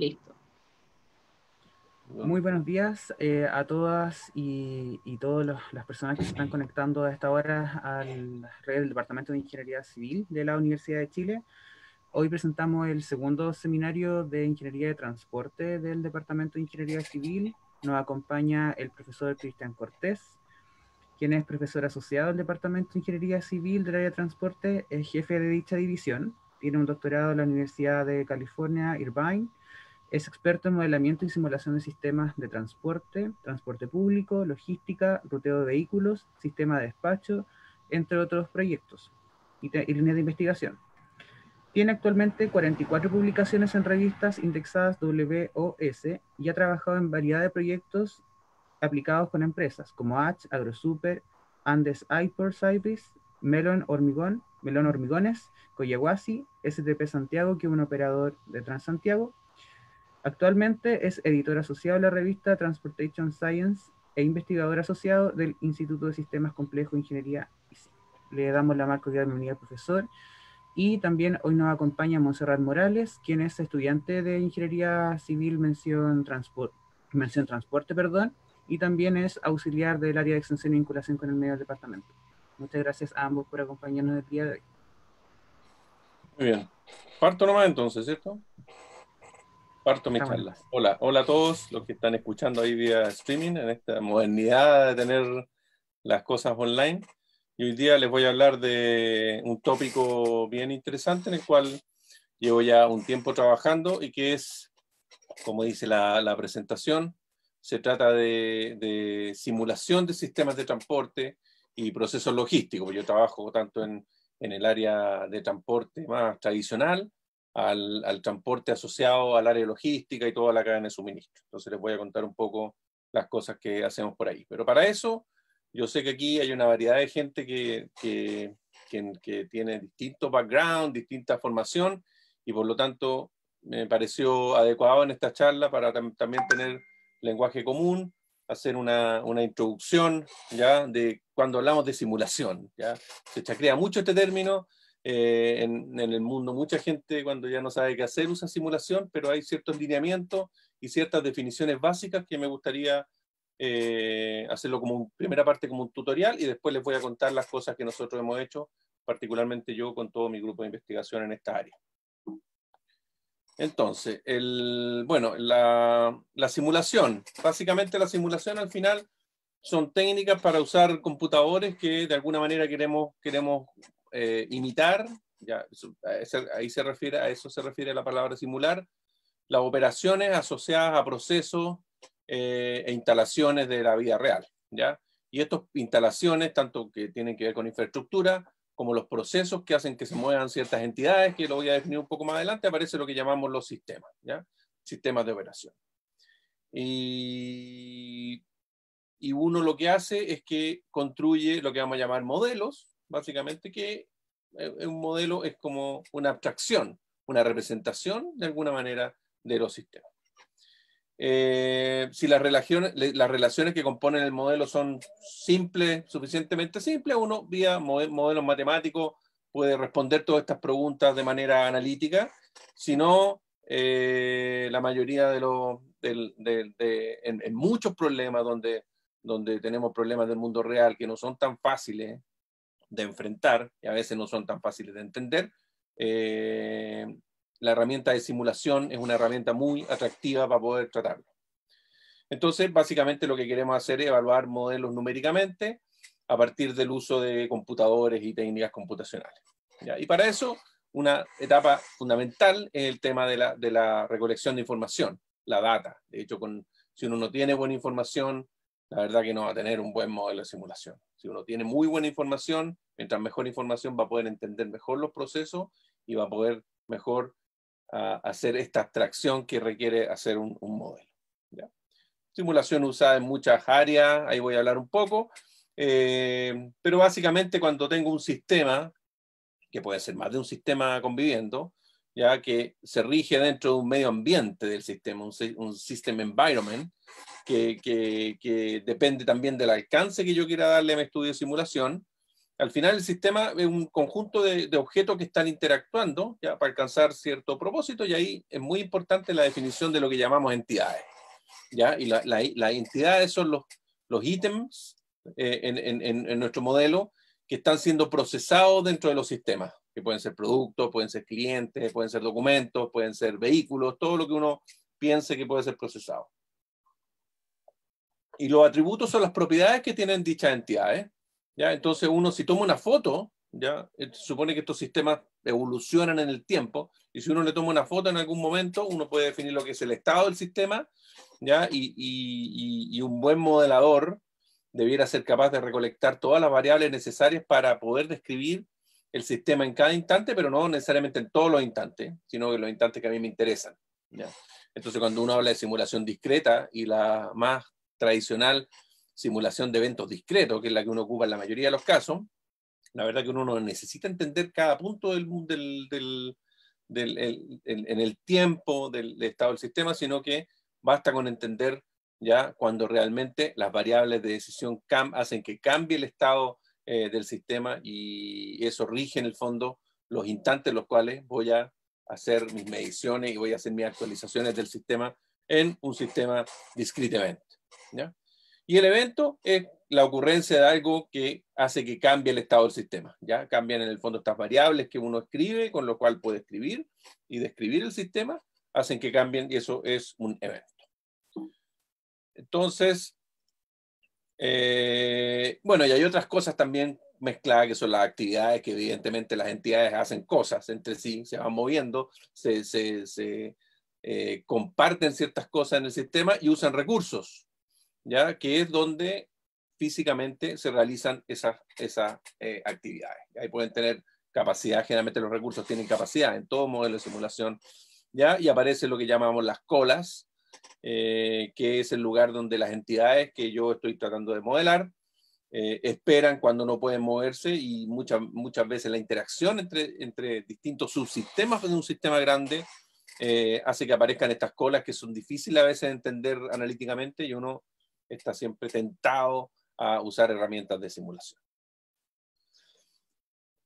Listo. Muy buenos días eh, a todas y, y todas las personas que se están conectando a esta hora al red del Departamento de Ingeniería Civil de la Universidad de Chile. Hoy presentamos el segundo seminario de Ingeniería de Transporte del Departamento de Ingeniería Civil. Nos acompaña el profesor Cristian Cortés, quien es profesor asociado del Departamento de Ingeniería Civil del área de transporte, es jefe de dicha división, tiene un doctorado en la Universidad de California, Irvine, es experto en modelamiento y simulación de sistemas de transporte, transporte público, logística, ruteo de vehículos, sistema de despacho, entre otros proyectos y, líneas de investigación. Tiene actualmente 44 publicaciones en revistas indexadas WOS y ha trabajado en variedad de proyectos aplicados con empresas como H, AgroSuper, Andes Ipor, Cyprus, Melon Hormigón, Melón Hormigones, Coyahuasi, STP Santiago, que es un operador de Transantiago, Actualmente es editor asociado de la revista Transportation Science e investigador asociado del Instituto de Sistemas Complejos de Ingeniería. Le damos la de de bienvenida al profesor. Y también hoy nos acompaña Monserrat Morales, quien es estudiante de Ingeniería Civil Mención, Transporte perdón, y también es auxiliar del área de extensión y vinculación con el medio departamento. Muchas gracias a ambos por acompañarnos el día de hoy. Muy bien. Parto nomás entonces, ¿cierto? Hola, hola a todos los que están escuchando ahí vía streaming en esta modernidad de tener las cosas online. Y hoy día les voy a hablar de un tópico bien interesante en el cual llevo ya un tiempo trabajando y que es, como dice la, presentación, se trata de, simulación de sistemas de transporte y procesos logísticos. Yo trabajo tanto en, en el área de transporte más tradicional, al, transporte asociado al área de logística y toda la cadena de suministro. Entonces les voy a contar un poco las cosas que hacemos por ahí. Pero para eso, yo sé que aquí hay una variedad de gente que, tiene distinto background, distinta formación, y por lo tanto me pareció adecuado en esta charla para también tener lenguaje común, hacer una, introducción ya de cuando hablamos de simulación. ¿ya? Se chacrea mucho este término, eh, en, el mundo. Mucha gente cuando ya no sabe qué hacer usa simulación, pero hay ciertos lineamientos y ciertas definiciones básicas que me gustaría eh, hacerlo como primera parte como un tutorial y después les voy a contar las cosas que nosotros hemos hecho, particularmente yo con todo mi grupo de investigación en esta área. Entonces, bueno, la, simulación. Básicamente la simulación al final son técnicas para usar computadores que de alguna manera queremos, queremos eh, imitar, ahí se refiere, a eso se refiere la palabra simular, las operaciones asociadas a procesos eh, e instalaciones de la vida real. ¿ya? Y estas instalaciones, tanto que tienen que ver con infraestructura, como los procesos que hacen que se muevan ciertas entidades, que lo voy a definir un poco más adelante, aparece lo que llamamos los sistemas, ¿ya? sistemas de operación. y uno lo que hace es que construye lo que vamos a llamar modelos, básicamente que eh, un modelo es como una abstracción, una representación de alguna manera de los sistemas. Eh, si las relaciones, las relaciones que componen el modelo son simples, suficientemente simples, uno vía modelos matemáticos puede responder todas estas preguntas de manera analítica. Si no, eh, la mayoría de los, en, muchos problemas donde, donde tenemos problemas del mundo real que no son tan fáciles, de enfrentar, y a veces no son tan fáciles de entender. Eh, la herramienta de simulación es una herramienta muy atractiva para poder tratarlo. Entonces, básicamente lo que queremos hacer es evaluar modelos numéricamente a partir del uso de computadores y técnicas computacionales. Y para eso, una etapa fundamental es el tema de la, recolección de información, la data. De hecho, si uno no tiene buena información, la verdad que no va a tener un buen modelo de simulación. Si uno tiene muy buena información, mientras mejor información va a poder entender mejor los procesos y va a poder mejor ah, hacer esta abstracción que requiere hacer un, modelo. Simulación usada en muchas áreas, ahí voy a hablar un poco, eh, pero básicamente cuando tengo un sistema, que puede ser más de un sistema conviviendo, ya que se rige dentro de un medio ambiente del sistema, un, system environment, que, depende también del alcance que yo quiera darle a mi estudio de simulación. Al final el sistema es un conjunto de, objetos que están interactuando ya para alcanzar cierto propósito y ahí es muy importante la definición de lo que llamamos entidades. ¿ya? Y las la, entidades son los, los ítems eh, en nuestro modelo que están siendo procesados dentro de los sistemas pueden ser productos, pueden ser clientes, pueden ser documentos, pueden ser vehículos, todo lo que uno piense que puede ser procesado. Y los atributos son las propiedades que tienen dichas entidades. ¿eh? ¿ya? Entonces uno si toma una foto, ¿ya? Eh, supone que estos sistemas evolucionan en el tiempo, y si uno le toma una foto en algún momento, uno puede definir lo que es el estado del sistema, ¿ya? y un buen modelador debiera ser capaz de recolectar todas las variables necesarias para poder describir el sistema en cada instante, pero no necesariamente en todos los instantes, sino en los instantes que a mí me interesan. Entonces, cuando uno habla de simulación discreta y la más tradicional simulación de eventos discretos, que es la que uno ocupa en la mayoría de los casos, la verdad que uno no necesita entender cada punto del, del, del, en el tiempo del estado del sistema, sino que basta con entender ya cuando realmente las variables de decisión cam hacen que cambie el estado eh, del sistema y eso rige en el fondo los instantes en los cuales voy a hacer mis mediciones y voy a hacer mis actualizaciones del sistema en un sistema discretamente. ¿ya? Y el evento es la ocurrencia de algo que hace que cambie el estado del sistema. ¿ya? Cambian en el fondo estas variables que uno escribe, con lo cual puede escribir y describir el sistema, hacen que cambien y eso es un evento. Entonces, eh, bueno, y hay otras cosas también mezcladas que son las actividades que evidentemente las entidades hacen cosas entre sí, se van moviendo, se, eh, comparten ciertas cosas en el sistema y usan recursos, ¿ya? Que es donde físicamente se realizan esas, eh, actividades. Ahí pueden tener capacidad, generalmente los recursos tienen capacidad en todo modelo de simulación, ¿ya? Y aparece lo que llamamos las colas, eh, que es el lugar donde las entidades que yo estoy tratando de modelar eh, esperan cuando no pueden moverse y muchas, muchas veces la interacción entre, entre distintos subsistemas de un sistema grande eh, hace que aparezcan estas colas que son difíciles a veces de entender analíticamente y uno está siempre tentado a usar herramientas de simulación.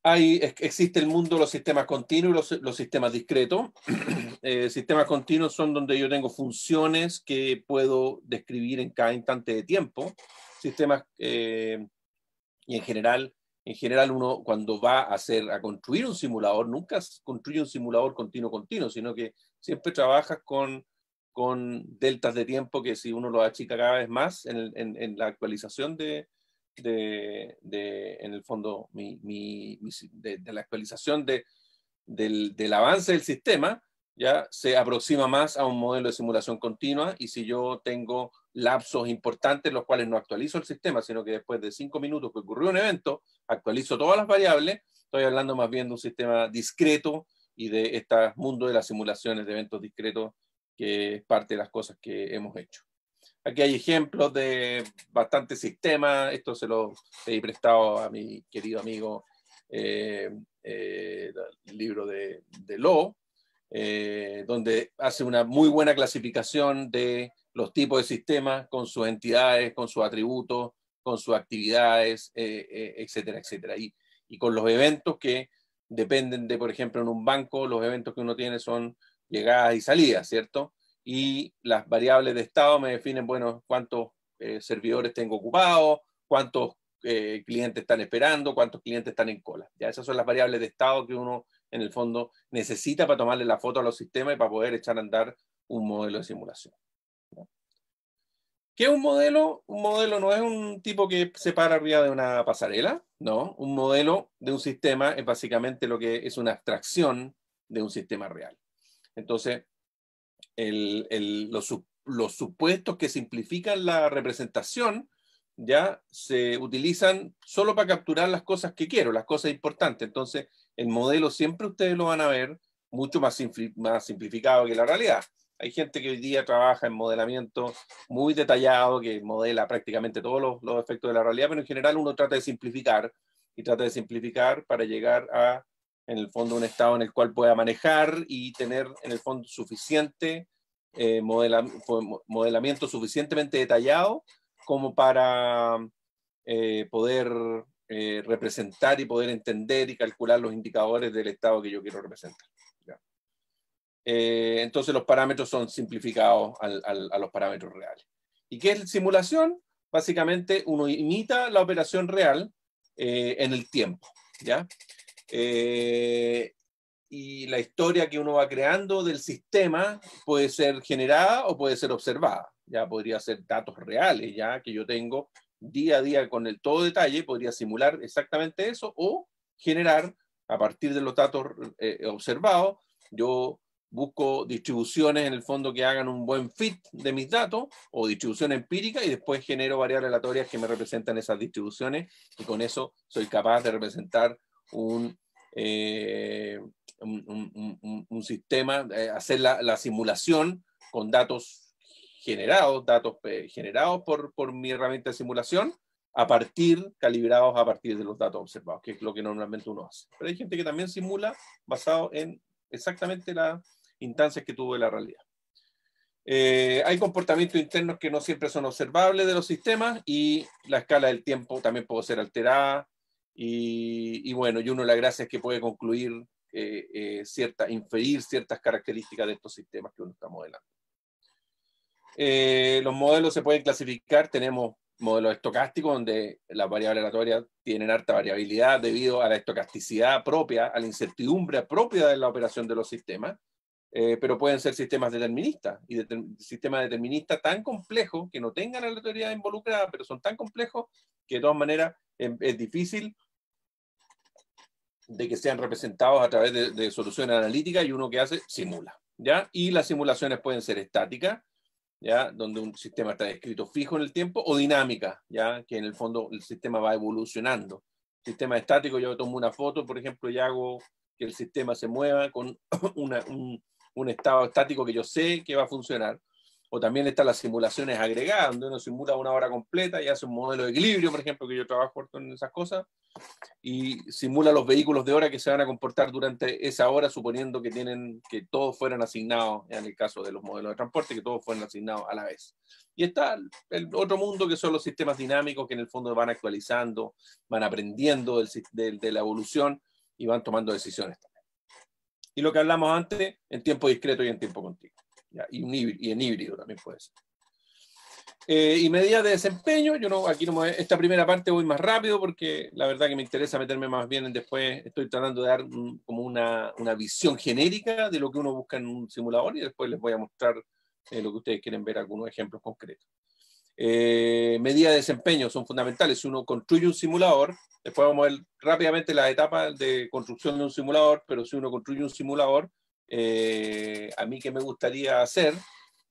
Hay, existe el mundo de los sistemas continuos y los, sistemas discretos. Eh, sistemas continuos son donde yo tengo funciones que puedo describir en cada instante de tiempo. Sistemas, eh, y en general, en general uno cuando va a hacer, a construir un simulador, nunca construye un simulador continuo-continuo, sino que siempre trabajas con, deltas de tiempo que si uno lo achica cada vez más en la actualización de, de, en el fondo, de, la actualización de, del, del, avance del sistema, ya se aproxima más a un modelo de simulación continua y si yo tengo lapsos importantes los cuales no actualizo el sistema, sino que después de cinco minutos que ocurrió un evento, actualizo todas las variables, estoy hablando más bien de un sistema discreto y de este mundo de las simulaciones de eventos discretos, que es parte de las cosas que hemos hecho. Aquí hay ejemplos de bastantes sistemas. Esto se lo he prestado a mi querido amigo, eh, eh, el libro de, de Lo, eh, donde hace una muy buena clasificación de los tipos de sistemas con sus entidades, con sus atributos, con sus actividades, etcétera, etcétera. y con los eventos que dependen de, por ejemplo, en un banco, los eventos que uno tiene son llegadas y salidas, ¿cierto? y las variables de estado me definen, bueno, cuántos eh, servidores tengo ocupados, cuántos eh, clientes están esperando, cuántos clientes están en cola. Ya esas son las variables de estado que uno en el fondo necesita para tomarle la foto a los sistemas y para poder echar a andar un modelo de simulación. ¿Qué es un modelo? Un modelo no es un tipo que se para arriba de una pasarela, no. Un modelo de un sistema es básicamente lo que es una abstracción de un sistema real. Entonces, los, supuestos que simplifican la representación ya se utilizan solo para capturar las cosas que quiero, las cosas importantes. Entonces, el modelo siempre ustedes lo van a ver mucho más, simplificado que la realidad. Hay gente que hoy día trabaja en modelamiento muy detallado, que modela prácticamente todos los efectos de la realidad, pero en general uno trata de simplificar y trata de simplificar para llegar a en el fondo un Estado en el cual pueda manejar y tener en el fondo suficiente eh, modelamiento suficientemente detallado como para eh, poder eh, representar y poder entender y calcular los indicadores del Estado que yo quiero representar. entonces los parámetros son simplificados a los parámetros reales. ¿Y qué es simulación? Básicamente uno imita la operación real en el tiempo. ¿ya? Eh, y la historia que uno va creando del sistema puede ser generada o puede ser observada. Ya podría ser datos reales, ya que yo tengo día a día con el todo detalle, podría simular exactamente eso o generar a partir de los datos eh, observados. Yo busco distribuciones en el fondo que hagan un buen fit de mis datos o distribución empírica y después genero variables aleatorias que me representan esas distribuciones y con eso soy capaz de representar un eh, un, sistema, eh, hacer la, simulación con datos generados, datos eh, generados por, por mi herramienta de simulación, a partir, calibrados a partir de los datos observados, que es lo que normalmente uno hace. Pero hay gente que también simula basado en exactamente las instancias que tuvo de la realidad. hay comportamientos internos que no siempre son observables de los sistemas y la escala del tiempo también puede ser alterada y, bueno, y uno de las gracias es que puede concluir eh, eh inferir ciertas características de estos sistemas que uno está modelando. Eh, los modelos se pueden clasificar, tenemos modelos estocásticos donde las variables aleatorias tienen harta variabilidad debido a la estocasticidad propia, a la incertidumbre propia de la operación de los sistemas, eh, pero pueden ser sistemas deterministas y sistemas deterministas tan complejos que no tengan aleatoriedad involucrada, pero son tan complejos que de todas maneras es difícil de que sean representados a través de, soluciones analíticas y uno que hace simula. ¿ya? Y las simulaciones pueden ser estáticas, ¿ya? donde un sistema está descrito fijo en el tiempo, o dinámica, ¿ya? que en el fondo el sistema va evolucionando. Sistema estático, yo tomo una foto, por ejemplo, y hago que el sistema se mueva con un, estado estático que yo sé que va a funcionar. O también están las simulaciones agregadas, donde uno simula una hora completa y hace un modelo de equilibrio, por ejemplo, que yo trabajo en esas cosas, y simula los vehículos de hora que se van a comportar durante esa hora, suponiendo que, tienen, que todos fueran asignados, en el caso de los modelos de transporte, que todos fueran asignados a la vez. Y está el otro mundo que son los sistemas dinámicos que en el fondo van actualizando, van aprendiendo del, de la evolución y van tomando decisiones también. Y lo que hablamos antes, en tiempo discreto y en tiempo continuo. y en híbrido también puede ser. Eh, y medidas de desempeño, yo no, aquí no esta primera parte voy más rápido porque la verdad que me interesa meterme más bien en después, estoy tratando de dar como una, una, visión genérica de lo que uno busca en un simulador y después les voy a mostrar eh, lo que ustedes quieren ver, algunos ejemplos concretos. Eh, medidas de desempeño son fundamentales. Si uno construye un simulador, después vamos a ver rápidamente las etapas de construcción de un simulador, pero si uno construye un simulador, a mí que me gustaría hacer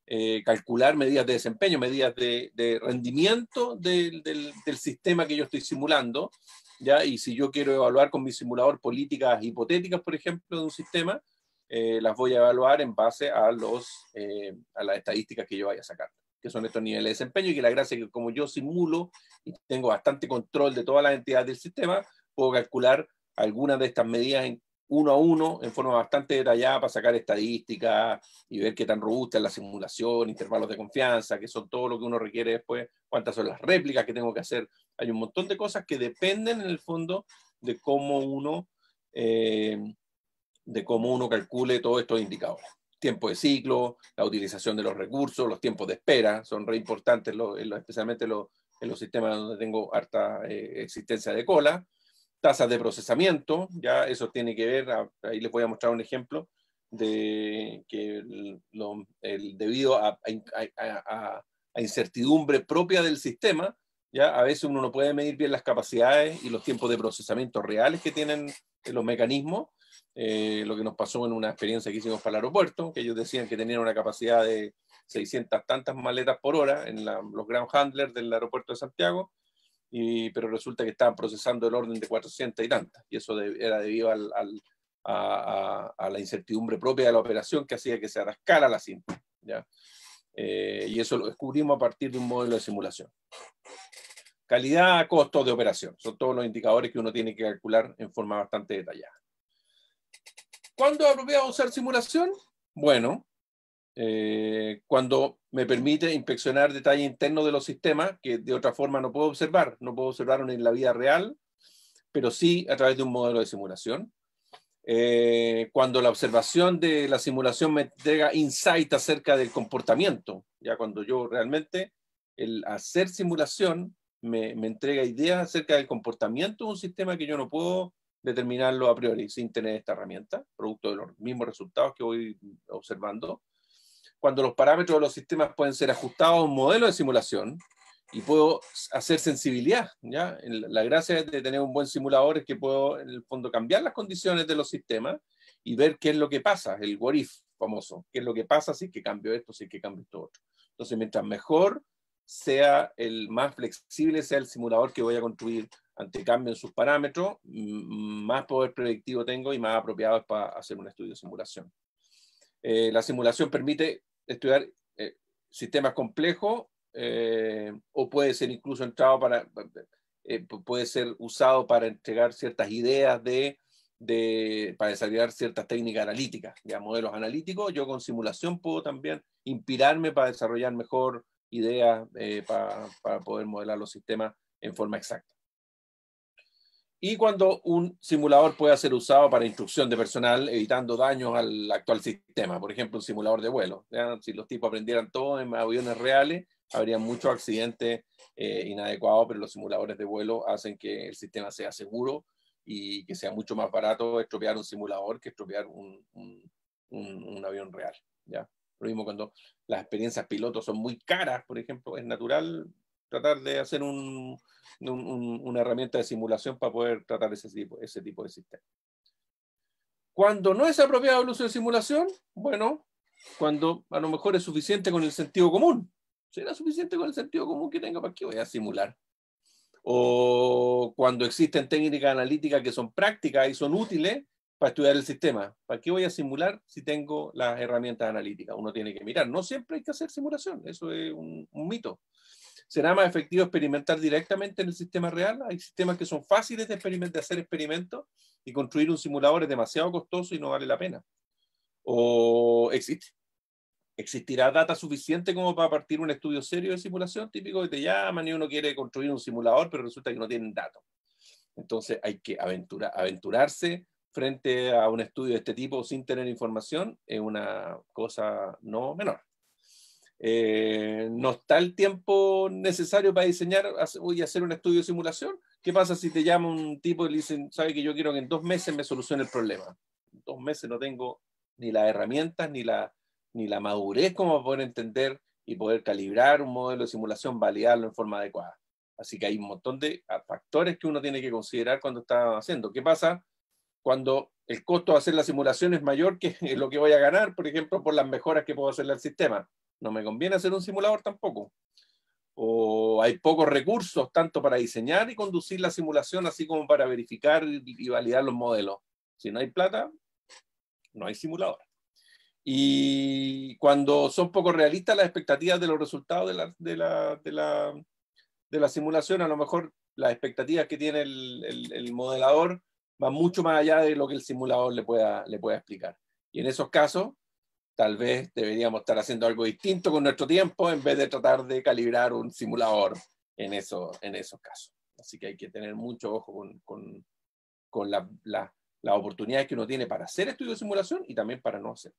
eh, calcular medidas de desempeño, medidas de, rendimiento del, sistema que yo estoy simulando, ¿ya? Y si yo quiero evaluar con mi simulador políticas hipotéticas, por ejemplo, de un sistema, eh, las voy a evaluar en base a, los, eh, a las estadísticas que yo vaya a sacar, que son estos niveles de desempeño y que la gracia es que como yo simulo y tengo bastante control de todas las entidades del sistema, puedo calcular algunas de estas medidas en, uno a uno en forma bastante detallada para sacar estadísticas y ver qué tan robusta es la simulación, intervalos de confianza, que son todo lo que uno requiere después, cuántas son las réplicas que tengo que hacer. Hay un montón de cosas que dependen en el fondo de cómo uno, eh, de cómo uno calcule todos estos indicadores. Tiempo de ciclo, la utilización de los recursos, los tiempos de espera, son re importantes, especialmente en los sistemas donde tengo harta eh, existencia de cola tasas de procesamiento, ya eso tiene que ver, ahí les voy a mostrar un ejemplo de que debido a, incertidumbre propia del sistema, ya a veces uno no puede medir bien las capacidades y los tiempos de procesamiento reales que tienen eh, los mecanismos, eh, lo que nos pasó en una experiencia que hicimos para el aeropuerto, que ellos decían que tenían una capacidad de 600 tantas maletas por hora en los ground handlers del aeropuerto de Santiago, pero resulta que estaban procesando el orden de 400 y tantas, y eso era debido a, la incertidumbre propia de la operación que hacía que se arrascara la cinta. Eh, y eso lo descubrimos a partir de un modelo de simulación. Calidad, costos de operación, son todos los indicadores que uno tiene que calcular en forma bastante detallada. ¿Cuándo es apropiado usar simulación? Bueno, eh, cuando me permite inspeccionar detalle interno de los sistemas que de otra forma no puedo observar, no puedo observar en la vida real, pero sí a través de un modelo de simulación. Eh, cuando la observación de la simulación me entrega insight acerca del comportamiento, ya cuando yo realmente el hacer simulación me, me entrega ideas acerca del comportamiento de un sistema que yo no puedo determinarlo a priori sin tener esta herramienta, producto de los mismos resultados que voy observando cuando los parámetros de los sistemas pueden ser ajustados a un modelo de simulación y puedo hacer sensibilidad. ¿ya? La gracia de tener un buen simulador es que puedo, en el fondo, cambiar las condiciones de los sistemas y ver qué es lo que pasa, el what if famoso, qué es lo que pasa si es que cambio esto, si es que cambio esto otro. Entonces, mientras mejor sea el más flexible sea el simulador que voy a construir ante cambio en sus parámetros, más poder predictivo tengo y más apropiado es para hacer un estudio de simulación. Eh, la simulación permite estudiar eh, sistemas complejos eh, o puede ser incluso entrado para, eh, puede ser usado para entregar ciertas ideas de, de, para desarrollar ciertas técnicas analíticas, ya modelos analíticos. Yo con simulación puedo también inspirarme para desarrollar mejor ideas para, para poder modelar los sistemas en forma exacta y cuando un simulador pueda ser usado para instrucción de personal, evitando daños al actual sistema. Por ejemplo, un simulador de vuelo. Si los tipos aprendieran todo en aviones reales, habría muchos accidentes eh, inadecuados, pero los simuladores de vuelo hacen que el sistema sea seguro y que sea mucho más barato estropear un simulador que estropear un, avión real. ¿ya? Lo mismo cuando las experiencias pilotos son muy caras, por ejemplo, es natural tratar de hacer una herramienta de simulación para poder tratar ese tipo, ese tipo de sistema. Cuando no es apropiado el uso de simulación, bueno, cuando a lo mejor es suficiente con el sentido común. ¿Será suficiente con el sentido común que tenga para qué voy a simular? O cuando existen técnicas analíticas que son prácticas y son útiles para estudiar el sistema. ¿Para qué voy a simular si tengo las herramientas analíticas? Uno tiene que mirar. No siempre hay que hacer simulación. Eso es un, un mito. ¿Será más efectivo experimentar directamente en el sistema real? Hay sistemas que son fáciles de, de hacer experimentos y construir un simulador es demasiado costoso y no vale la pena. ¿O existe? ¿Existirá data suficiente como para partir un estudio serio de simulación? Típico que te llaman y uno quiere construir un simulador, pero resulta que no tienen datos. Entonces hay que aventura, aventurarse frente a un estudio de este tipo sin tener información, es una cosa no menor. Eh, no está el tiempo necesario para diseñar y hacer un estudio de simulación. ¿Qué pasa si te llama un tipo y le dicen, sabe que yo quiero que en dos meses me solucione el problema? En dos meses no tengo ni las herramientas ni la, ni la madurez como para poder entender y poder calibrar un modelo de simulación, validarlo en forma adecuada. Así que hay un montón de factores que uno tiene que considerar cuando está haciendo. ¿Qué pasa cuando el costo de hacer la simulación es mayor que lo que voy a ganar, por ejemplo, por las mejoras que puedo hacerle al sistema? no me conviene hacer un simulador tampoco. O hay pocos recursos tanto para diseñar y conducir la simulación, así como para verificar y validar los modelos. Si no hay plata, no hay simulador. Y cuando son poco realistas las expectativas de los resultados de la, simulación, a lo mejor las expectativas que tiene el, modelador van mucho más allá de lo que el simulador le pueda, le pueda explicar. Y en esos casos, tal vez deberíamos estar haciendo algo distinto con nuestro tiempo en vez de tratar de calibrar un simulador en, eso, en esos casos. Así que hay que tener mucho ojo con, las la, la oportunidades que uno tiene para hacer estudios de simulación y también para no hacer.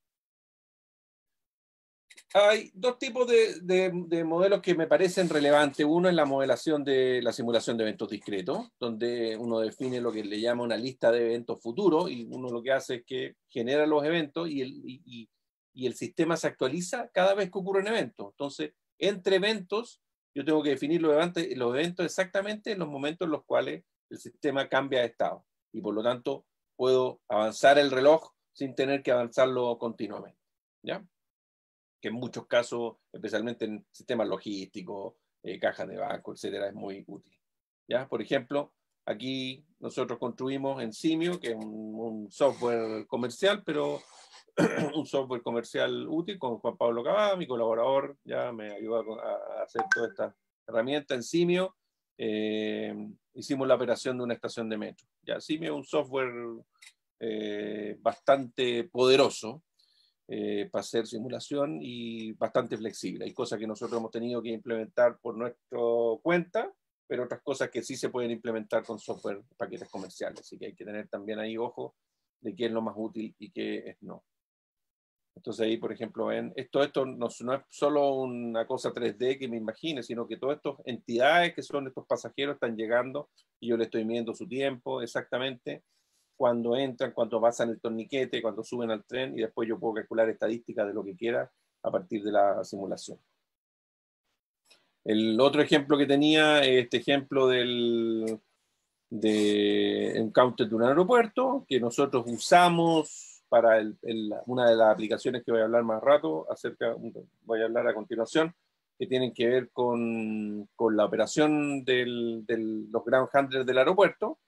Hay dos tipos de, de, modelos que me parecen relevantes. Uno es la modelación de la simulación de eventos discretos, donde uno define lo que le llama una lista de eventos futuros y uno lo que hace es que genera los eventos y, el, y y el sistema se actualiza cada vez que ocurre un evento. Entonces, entre eventos, yo tengo que definir los eventos, los eventos exactamente en los momentos en los cuales el sistema cambia de estado y por lo tanto puedo avanzar el reloj sin tener que avanzarlo continuamente. ¿Ya? que en muchos casos, especialmente en sistemas logísticos, eh, cajas de banco, etcétera, es muy útil. ¿Ya? Por ejemplo, aquí nosotros construimos en Simio, que es un software comercial, pero un software comercial útil con Juan Pablo Cabá, mi colaborador, ya me ayudó a, hacer toda esta herramienta en Simio. Eh, hicimos la operación de una estación de metro. Ya, Simio es un software eh, bastante poderoso eh, para hacer simulación y bastante flexible. Hay cosas que nosotros hemos tenido que implementar por nuestra cuenta, pero otras cosas que sí se pueden implementar con software, paquetes comerciales. Así que hay que tener también ahí ojo de qué es lo más útil y qué es no. Entonces ahí, por ejemplo, ven, esto, esto no, es solo una cosa 3D que me imagine, sino que todas estas entidades que son estos pasajeros están llegando y yo le estoy midiendo su tiempo exactamente, cuando entran, cuando pasan el torniquete, cuando suben al tren y después yo puedo calcular estadísticas de lo que quiera a partir de la simulación. El otro ejemplo que tenía, este ejemplo del de encounter de un aeropuerto, que nosotros usamos para una de las aplicaciones que voy a hablar más rato, acerca, voy a hablar a continuación, que tienen que ver con, con la operación de los ground handlers del aeropuerto.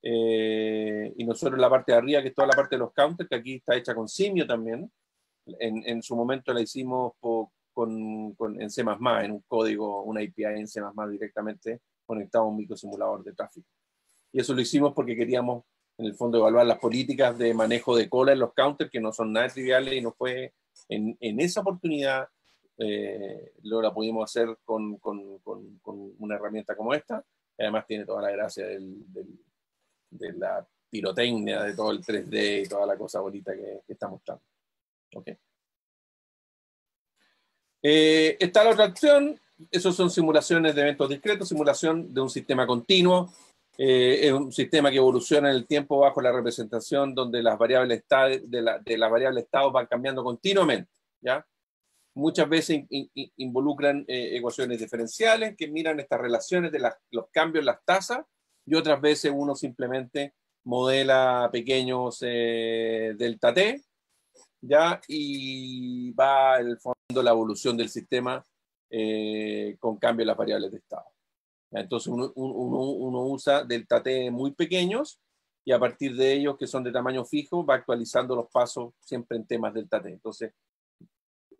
Eh, y nosotros la parte de arriba, que es toda la parte de los counters, que aquí está hecha con simio también. En, en su momento la hicimos en C, en un código, una API en C directamente conectado a un microsimulador de tráfico. Y eso lo hicimos porque queríamos en el fondo evaluar las políticas de manejo de cola en los counters, que no son nada triviales y no fue en, esa oportunidad eh, lo pudimos hacer con, una herramienta como esta. Además tiene toda la gracia de la pirotecnia, de todo el 3D y toda la cosa bonita que, que está mostrando. Eh, está la otra opción, esos son simulaciones de eventos discretos, simulación de un sistema continuo, eh, es un sistema que evoluciona en el tiempo bajo la representación donde las variables de, la, de las variables van cambiando continuamente. ¿ya? Muchas veces involucran eh, ecuaciones diferenciales que miran estas relaciones de los cambios en las tasas y otras veces uno simplemente modela pequeños eh, delta t ¿ya? y va en el fondo la evolución del sistema con cambio en las variables de estado. Entonces uno, uno, usa delta T muy pequeños y a partir de ellos, que son de tamaño fijo, va actualizando los pasos siempre en temas delta T. Entonces,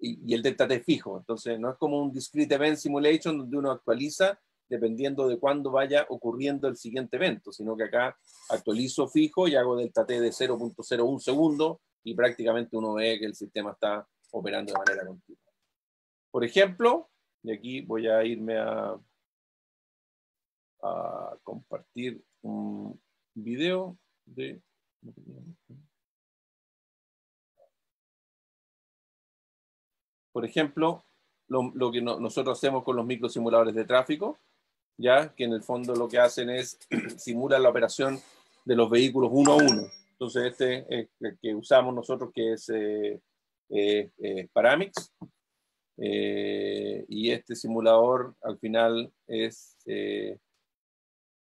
y, y el delta T es fijo. Entonces, no es como un discrete event simulation donde uno actualiza dependiendo de cuándo vaya ocurriendo el siguiente evento, sino que acá actualizo fijo y hago delta T de 0.01 segundo y prácticamente uno ve que el sistema está operando de manera continua. Por ejemplo, y aquí voy a irme a a compartir un video de... Por ejemplo, lo, que nosotros hacemos con los microsimuladores de tráfico, ya que en el fondo lo que hacen es simulan la operación de los vehículos uno a uno. Entonces, este es el que usamos nosotros, que es eh, eh, eh, Paramix. y este simulador al final es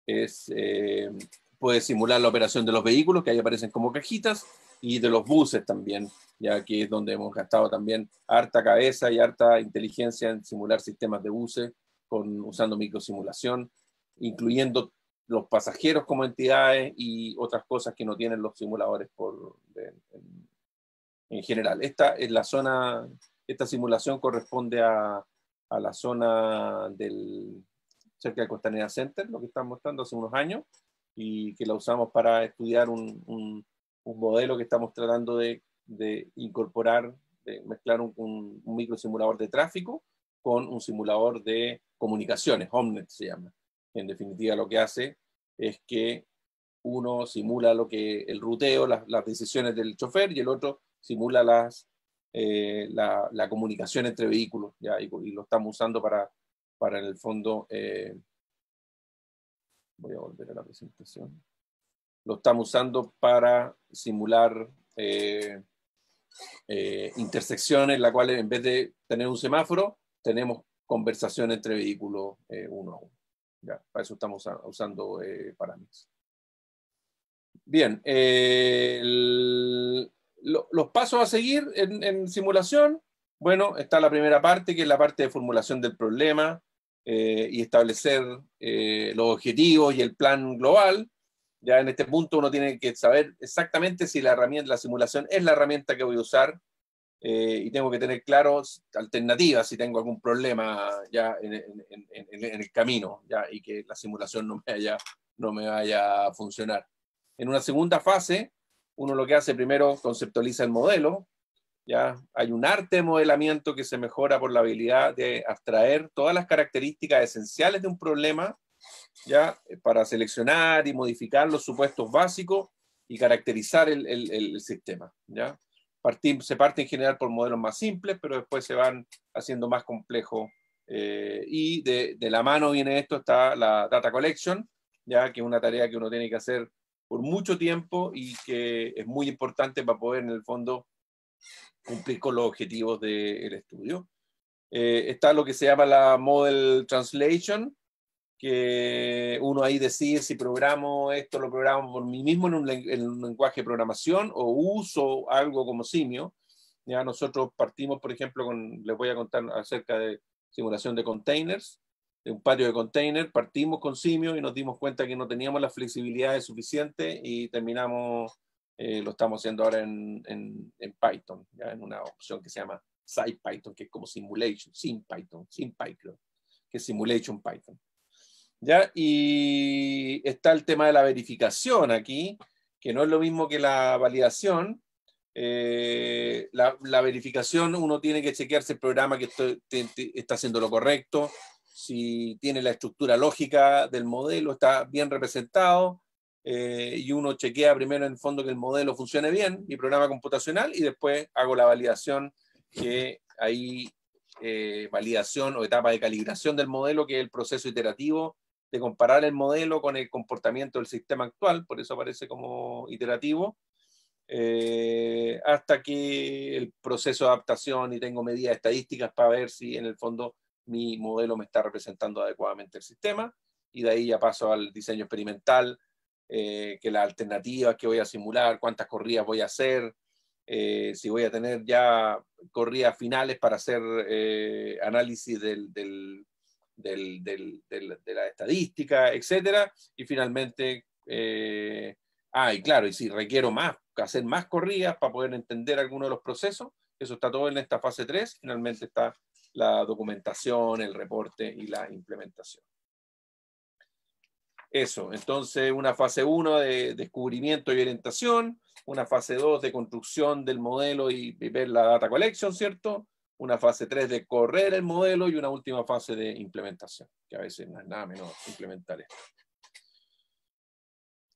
es, eh, puede simular la operación de los vehículos, que ahí aparecen como cajitas, y de los buses también, ya que es donde hemos gastado también harta cabeza y harta inteligencia en simular sistemas de buses con, usando microsimulación, incluyendo los pasajeros como entidades y otras cosas que no tienen los simuladores por, en, general. Esta es la zona, esta simulación corresponde a, a la zona del, cerca de Costanera Center, lo que estamos mostrando hace unos años, y que la usamos para estudiar un, un, modelo que estamos tratando de, de incorporar, de mezclar un, micro microsimulador de tráfico con un simulador de comunicaciones, Omnet se llama. En definitiva, lo que hace es que uno simula lo que el ruteo, las, decisiones del chofer, y el otro simula las, eh, la, comunicación entre vehículos, y, lo estamos usando para para en el fondo, eh, voy a volver a la presentación, lo estamos usando para simular eh, eh, intersecciones, en la cual en vez de tener un semáforo, tenemos conversación entre vehículos uno a uno. para eso estamos usando parámetros. Bien, los pasos a seguir en, en simulación bueno, está la primera parte, que es la parte de formulación del problema, eh, y establecer eh, los objetivos y el plan global. Ya en este punto uno tiene que saber exactamente si la herramienta, la simulación es la herramienta que voy a usar eh, y tengo que tener claras alternativas si tengo algún problema ya en, el camino ya, y que la simulación no me, no me vaya a funcionar. En una segunda fase, uno lo que hace primero conceptualiza el modelo, ¿ya? Hay un arte de modelamiento que se mejora por la habilidad de abstraer todas las características esenciales de un problema, ¿ya? Para seleccionar y modificar los supuestos básicos y caracterizar el, el, sistema, ¿ya? se parte en general por modelos más simples, pero después se van haciendo más complejos. Eh, y de, de, la mano viene esto, está la data collection, ya que es una tarea que uno tiene que hacer por mucho tiempo y que es muy importante para poder en el fondo cumplir con los objetivos del estudio. Eh, está lo que se llama la Model Translation, que uno ahí decide si programo esto, lo programo por mí mismo en un, lenguaje de programación o uso algo como simio. Ya nosotros partimos, por ejemplo, con, les voy a contar acerca de simulación de containers, de un patio de containers, partimos con simio y nos dimos cuenta que no teníamos las flexibilidad suficiente y terminamos eh, lo estamos haciendo ahora en, en, Python, ¿ya? en una opción que se llama SciPython, que es como Simulation, sin Python, sin Python, que es Simulation Python. ¿Ya? Y está el tema de la verificación aquí, que no es lo mismo que la validación. Eh, la, la, verificación uno tiene que chequear si el programa que está haciendo lo correcto, si tiene la estructura lógica del modelo, está bien representado, eh, y uno chequea primero en el fondo que el modelo funcione bien, mi programa computacional, y después hago la validación, que hay eh, validación o etapa de calibración del modelo, que es el proceso iterativo de comparar el modelo con el comportamiento del sistema actual, por eso aparece como iterativo, eh, hasta que el proceso de adaptación y tengo medidas estadísticas para ver si en el fondo mi modelo me está representando adecuadamente el sistema, y de ahí ya paso al diseño experimental, eh, que la alternativa que voy a simular, cuántas corridas voy a hacer, eh, si voy a tener ya corridas finales para hacer eh, análisis de la estadística, etc. y finalmente, ah, claro, y si requiero más, hacer más corridas para poder entender alguno de los procesos, eso está todo en esta fase 3, finalmente está la documentación, el reporte y la implementación. Eso, entonces una fase 1 de descubrimiento y orientación, una fase 2 de construcción del modelo y, ver la data collection, ¿cierto? Una fase 3 de correr el modelo y una última fase de implementación, que a veces no es nada menos implementar esto.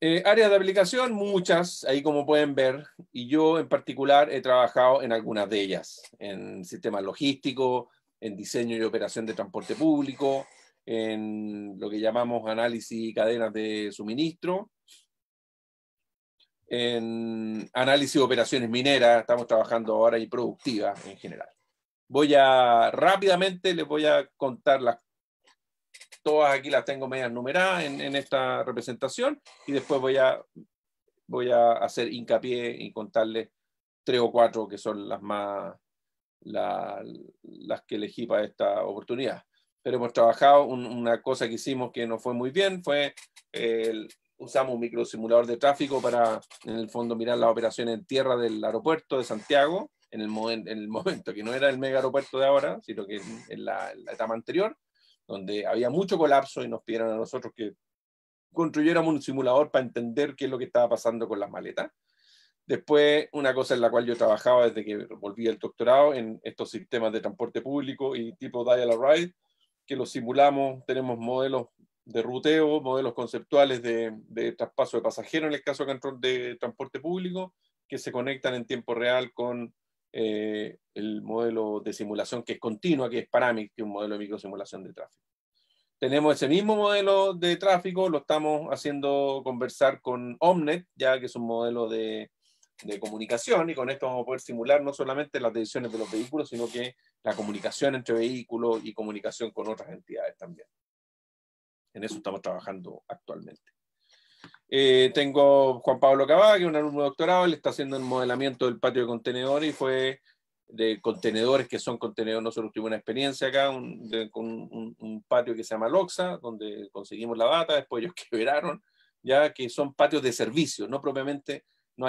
Eh, áreas de aplicación, muchas, ahí como pueden ver, y yo en particular he trabajado en algunas de ellas, en sistemas logísticos, en diseño y operación de transporte público, en lo que llamamos análisis y cadenas de suministro, en análisis de operaciones mineras, estamos trabajando ahora y productivas en general. Voy a rápidamente, les voy a contar las, todas aquí las tengo medias numeradas en, esta representación y después voy a, voy a hacer hincapié y contarles tres o cuatro que son las más las que elegí para esta oportunidad pero hemos trabajado. una cosa que hicimos que no fue muy bien fue usamos un microsimulador de tráfico para, en el fondo, mirar las operaciones en tierra del aeropuerto de Santiago, en el, en el momento que no era el mega aeropuerto de ahora, sino que en la, en la, etapa anterior, donde había mucho colapso y nos pidieron a nosotros que construyéramos un simulador para entender qué es lo que estaba pasando con las maletas. Después, una cosa en la cual yo trabajaba desde que volví al doctorado en estos sistemas de transporte público y tipo Dial-A-Ride, que lo simulamos, tenemos modelos de ruteo, modelos conceptuales de, traspaso de pasajeros en el caso de transporte público, que se conectan en tiempo real con eh, el modelo de simulación que es continua, que es Paramix, que es un modelo de microsimulación de tráfico. Tenemos ese mismo modelo de tráfico, lo estamos haciendo conversar con Omnet, ya que es un modelo de de comunicación y con esto vamos a poder simular no solamente las decisiones de los vehículos, sino que la comunicación entre vehículos y comunicación con otras entidades también. En eso estamos trabajando actualmente. Eh, tengo Juan Pablo Cavag, que es un alumno de doctorado, él está haciendo el modelamiento del patio de contenedores y fue de contenedores que son contenedores. Nosotros tuvimos una experiencia acá con un, patio que se llama Loxa, donde conseguimos la data, después ellos quebraron, ya que son patios de servicio, no propiamente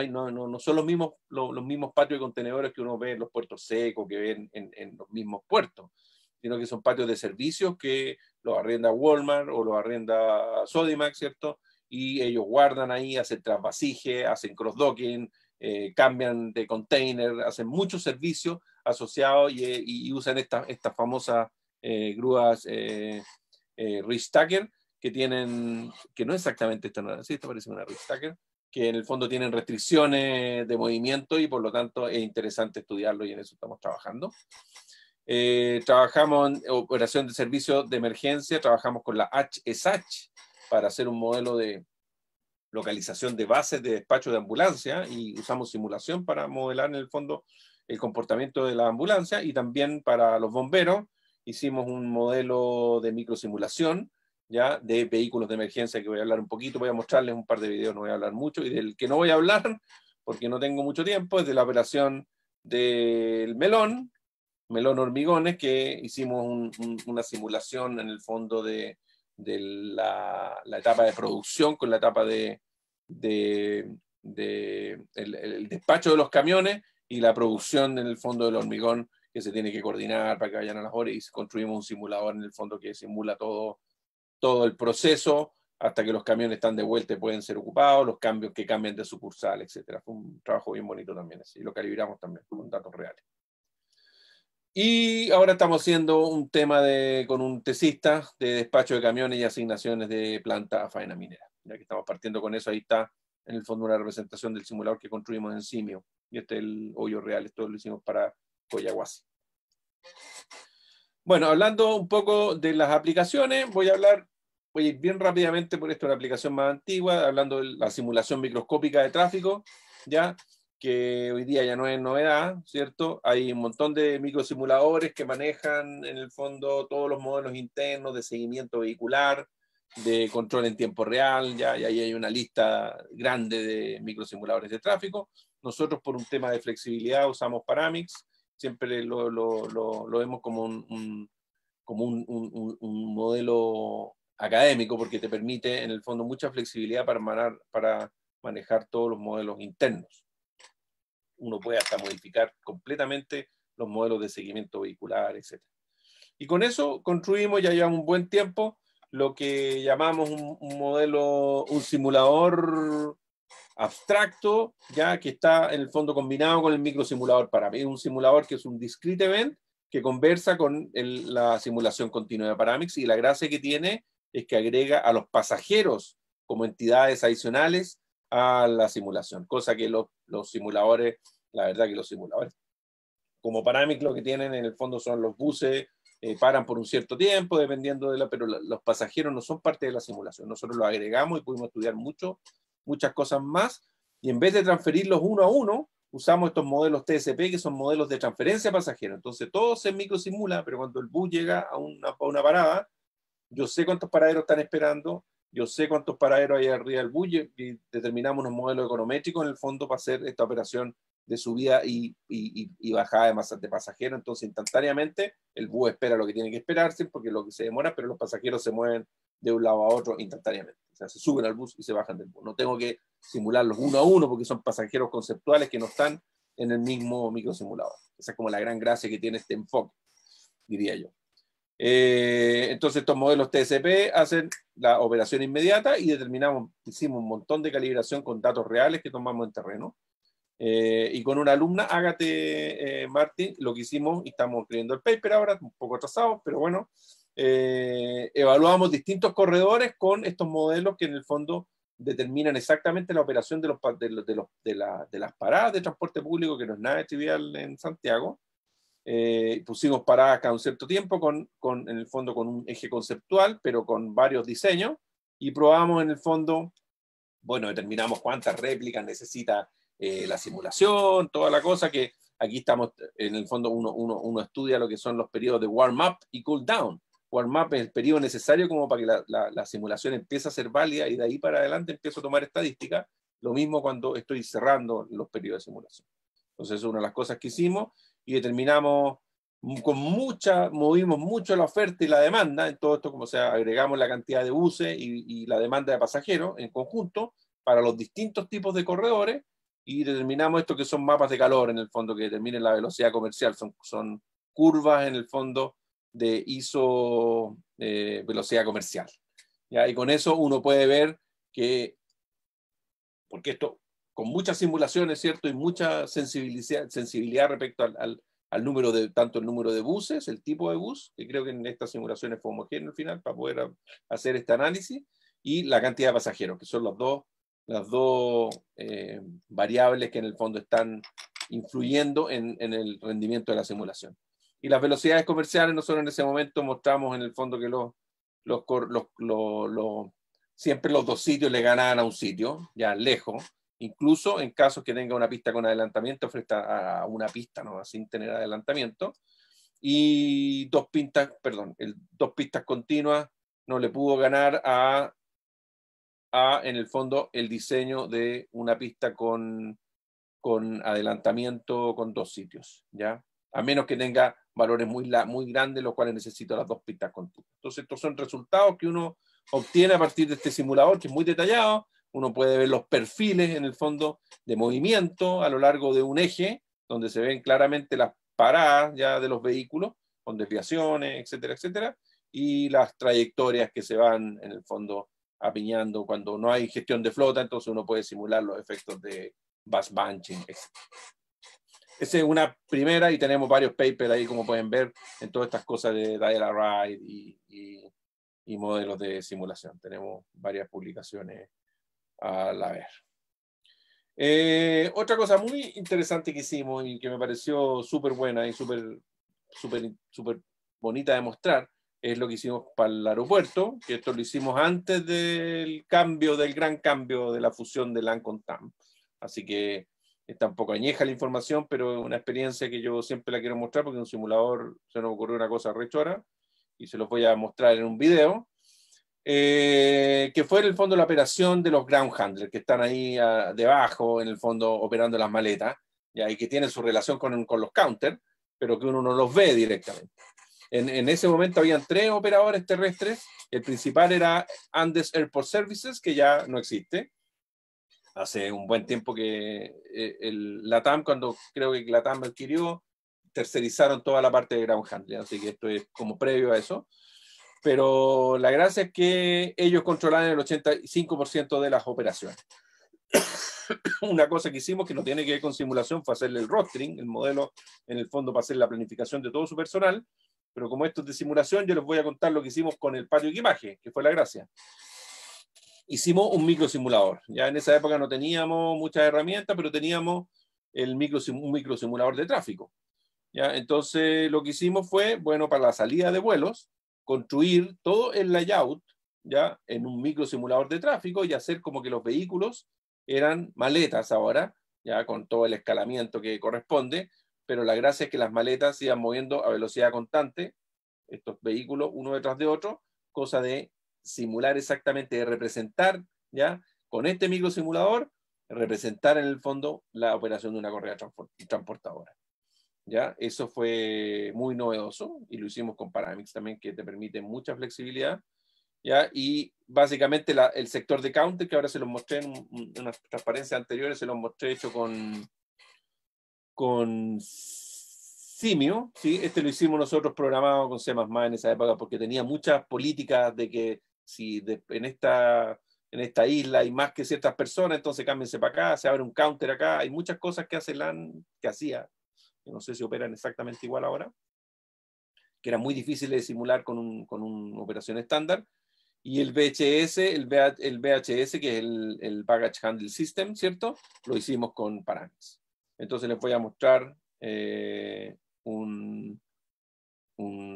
no, no, no, son los mismos, los, mismos patios de contenedores que uno ve en los puertos secos, que ven en, los mismos puertos, sino que son patios de servicios que los arrienda Walmart o los arrienda Sodimac, ¿cierto? Y ellos guardan ahí, hacen trasvasije, hacen cross-docking, eh, cambian de container, hacen muchos servicios asociados y, eh, usan estas famosas eh, grúas eh, eh que tienen, que no exactamente esta, no, sí, esta parece una stacker que en el fondo tienen restricciones de movimiento y por lo tanto es interesante estudiarlo y en eso estamos trabajando. Eh, trabajamos en operación de servicio de emergencia, trabajamos con la HSH para hacer un modelo de localización de bases de despacho de ambulancia y usamos simulación para modelar en el fondo el comportamiento de la ambulancia y también para los bomberos hicimos un modelo de microsimulación de vehículos de emergencia que voy a hablar un poquito, voy a mostrarles un par de videos, no voy a hablar mucho, y del que no voy a hablar, porque no tengo mucho tiempo, es de la operación del melón, melón hormigones, que hicimos una simulación en el fondo de, la, la, etapa de producción con la etapa de, de, el, despacho de los camiones y la producción en el fondo del hormigón que se tiene que coordinar para que vayan a las horas y construimos un simulador en el fondo que simula todo todo el proceso hasta que los camiones están de vuelta y pueden ser ocupados, los cambios que cambien de sucursal, etc. Fue un trabajo bien bonito también, así, lo calibramos también con datos reales. Y ahora estamos haciendo un tema con un tesista de despacho de camiones y asignaciones de planta a faena minera. Ya que estamos partiendo con eso, ahí está en el fondo una representación del simulador que construimos en Simio. Y este es el hoyo real, esto lo hicimos para Coyahuasi. Bueno, hablando un poco de las aplicaciones, voy a hablar oye bien rápidamente por esto, una aplicación más antigua, hablando de la simulación microscópica de tráfico, ya que hoy día ya no es novedad, ¿cierto? Hay un montón de microsimuladores que manejan en el fondo todos los modelos internos de seguimiento vehicular, de control en tiempo real, ya y ahí hay una lista grande de microsimuladores de tráfico. Nosotros por un tema de flexibilidad usamos Paramix, siempre lo, lo, lo, vemos como un, como un, un modelo académico porque te permite en el fondo mucha flexibilidad para, manejar todos los modelos internos. Uno puede hasta modificar completamente los modelos de seguimiento vehicular, etc. Y con eso construimos, ya llevamos un buen tiempo, lo que llamamos un, modelo, un simulador abstracto, ya que está en el fondo combinado con el microsimulador para mí. Un simulador que es un discrete event que conversa con la simulación continua de Paramix y la gracia que tiene es que agrega a los pasajeros como entidades adicionales a la simulación, cosa que los, simuladores, la verdad que los simuladores, como parámetro lo que tienen en el fondo son los buses, eh, paran por un cierto tiempo, dependiendo de la, pero los pasajeros no son parte de la simulación, nosotros lo agregamos y pudimos estudiar mucho, muchas cosas más, y en vez de transferirlos uno a uno, usamos estos modelos TSP, que son modelos de transferencia pasajera, Entonces todo se microsimula, pero cuando el bus llega a una, a una parada, yo sé cuántos paraderos están esperando, yo sé cuántos paraderos hay arriba del bus y determinamos unos modelos econométricos en el fondo para hacer esta operación de subida y, bajada de de pasajeros. Entonces, instantáneamente, el bus espera lo que tiene que esperarse porque es lo que se demora, pero los pasajeros se mueven de un lado a otro instantáneamente. O sea, se suben al bus y se bajan del bus. No tengo que simularlos uno a uno porque son pasajeros conceptuales que no están en el mismo microsimulador. Esa es como la gran gracia que tiene este enfoque, diría yo. Eh, entonces estos modelos TSP hacen la operación inmediata y determinamos, hicimos un montón de calibración con datos reales que tomamos en terreno. Eh, y con una alumna, Ágate eh, Martín, lo que hicimos, y estamos escribiendo el paper ahora, un poco atrasados, pero bueno, evaluamos distintos corredores con estos modelos que en el fondo determinan exactamente la operación de, los, de, de las paradas de transporte público, que no es nada trivial en Santiago. Eh, pusimos paradas cada un cierto tiempo, con, con, en el fondo con un eje conceptual, pero con varios diseños, y probamos en el fondo, bueno, determinamos cuántas réplicas necesita eh, la simulación, toda la cosa que aquí estamos, en el fondo uno, uno, uno estudia lo que son los periodos de warm-up y cool-down. Warm-up es el periodo necesario como para que la, la, la simulación empiece a ser válida y de ahí para adelante empiezo a tomar estadística. Lo mismo cuando estoy cerrando los periodos de simulación. Entonces, es una de las cosas que hicimos y determinamos con mucha, movimos mucho la oferta y la demanda, en todo esto como sea, agregamos la cantidad de buses y, la demanda de pasajeros en conjunto para los distintos tipos de corredores y determinamos esto que son mapas de calor en el fondo que determinen la velocidad comercial, son, son curvas en el fondo de ISO eh, velocidad comercial. ¿ya? Y con eso uno puede ver que, porque esto con muchas simulaciones, ¿cierto? Y mucha sensibilidad, sensibilidad respecto al, al, al, número de, tanto el número de buses, el tipo de bus, que creo que en estas simulaciones fue homogéneo al final para poder hacer este análisis, y la cantidad de pasajeros, que son las dos, las dos eh, variables que en el fondo están influyendo en, en el rendimiento de la simulación. Y las velocidades comerciales, nosotros en ese momento mostramos en el fondo que los, los, los, los, siempre los dos sitios le ganaban a un sitio, ya lejos, incluso en casos que tenga una pista con adelantamiento frente a una pista ¿no? sin tener adelantamiento. Y dos pistas, perdón, dos pistas continuas no le pudo ganar a, en el fondo, el diseño de una pista con, con adelantamiento con dos sitios, ¿ya? A menos que tenga valores muy, muy grandes, los cuales necesito las dos pistas continuas. Entonces, estos son resultados que uno obtiene a partir de este simulador, que es muy detallado, uno puede ver los perfiles en el fondo de movimiento a lo largo de un eje, donde se ven claramente las paradas ya de los vehículos, con desviaciones, etcétera, etcétera, y las trayectorias que se van en el fondo apiñando cuando no hay gestión de flota, entonces uno puede simular los efectos de bus bunching, Esa es una primera y tenemos varios papers ahí, como pueden ver, en todas estas cosas de Dial Ride y, y, y modelos de simulación. Tenemos varias publicaciones a la ver. Eh, otra cosa muy interesante que hicimos y que me pareció súper buena y súper super super bonita de mostrar es lo que hicimos para el aeropuerto, que esto lo hicimos antes del cambio, del gran cambio de la fusión de LAN con TAM. Así que está un poco añeja la información, pero es una experiencia que yo siempre la quiero mostrar porque en un simulador se nos ocurrió una cosa rechora y se los voy a mostrar en un video eh, que fue en el fondo la operación de los ground handlers que están ahí ah, debajo, en el fondo operando las maletas, y y que tienen su relación con, con, los counters pero que uno no los ve directamente. En, ese momento habían tres operadores terrestres, el principal era Andes Airport Services, que ya no existe. Hace un buen tiempo que eh, el, la TAM, cuando creo que la TAM adquirió, tercerizaron toda la parte de ground handling, así que esto es como previo a eso pero la gracia es que ellos controlaban el 85% de las operaciones. Una cosa que hicimos que no tiene que ver con simulación fue hacerle el rostring, el modelo en el fondo para hacer la planificación de todo su personal, pero como esto es de simulación, yo les voy a contar lo que hicimos con el patio de equipaje, que fue la gracia. Hicimos un microsimulador. Ya en esa época no teníamos muchas herramientas, pero teníamos el micro, un microsimulador de tráfico. ¿ya? Entonces, lo que hicimos fue, bueno, para la salida de vuelos, construir todo el layout ya en un simulador de tráfico y hacer como que los vehículos eran maletas ahora, ya con todo el escalamiento que corresponde, pero la gracia es que las maletas sigan iban moviendo a velocidad constante, estos vehículos uno detrás de otro, cosa de simular exactamente, de representar, ya con este micro simulador, representar en el fondo la operación de una correa transportadora. Eso fue muy novedoso y lo hicimos con Paramix también, que te permite mucha flexibilidad, ¿ya? Y básicamente el sector de counter, que ahora se los mostré en, en unas transparencias anteriores, se los mostré hecho con, con Simio, ¿sí? Este lo hicimos nosotros programado con C++ en esa época porque tenía muchas políticas de que si en esta en esta isla hay más que ciertas personas, entonces cámbiense para acá, se abre un counter acá, hay muchas cosas que hace que hacía no sé si operan exactamente igual ahora, que era muy difícil de simular con, un, una operación estándar, y el BHS el, VHS, que es el, Baggage Handle System, ¿cierto? Lo hicimos con parámetros Entonces les voy a mostrar eh, un,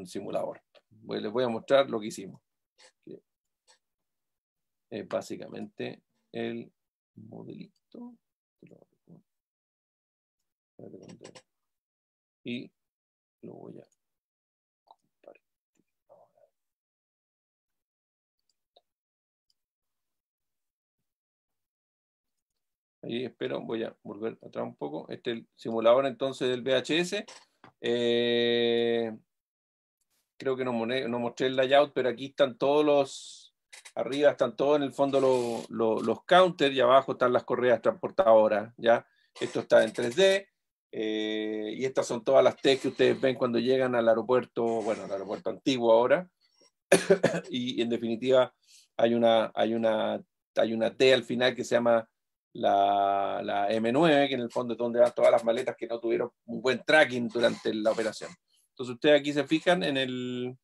simulador. les voy a mostrar lo que hicimos. básicamente el modelito y lo voy a compartir Ahí espero, voy a volver atrás un poco. Este es el simulador entonces del VHS. Eh, creo que no, mostré el layout, pero aquí están todos los, arriba están todos en el fondo los counters y abajo están las correas transportadoras, ¿ya? Esto está en 3D, eh, y estas son todas las T que ustedes ven cuando llegan al aeropuerto, bueno, al aeropuerto antiguo ahora. y en definitiva, hay una, hay, una, T al final que se llama la, M9, que en el fondo es donde van todas las maletas que no tuvieron un buen tracking durante la operación. Entonces ustedes aquí se fijan en el,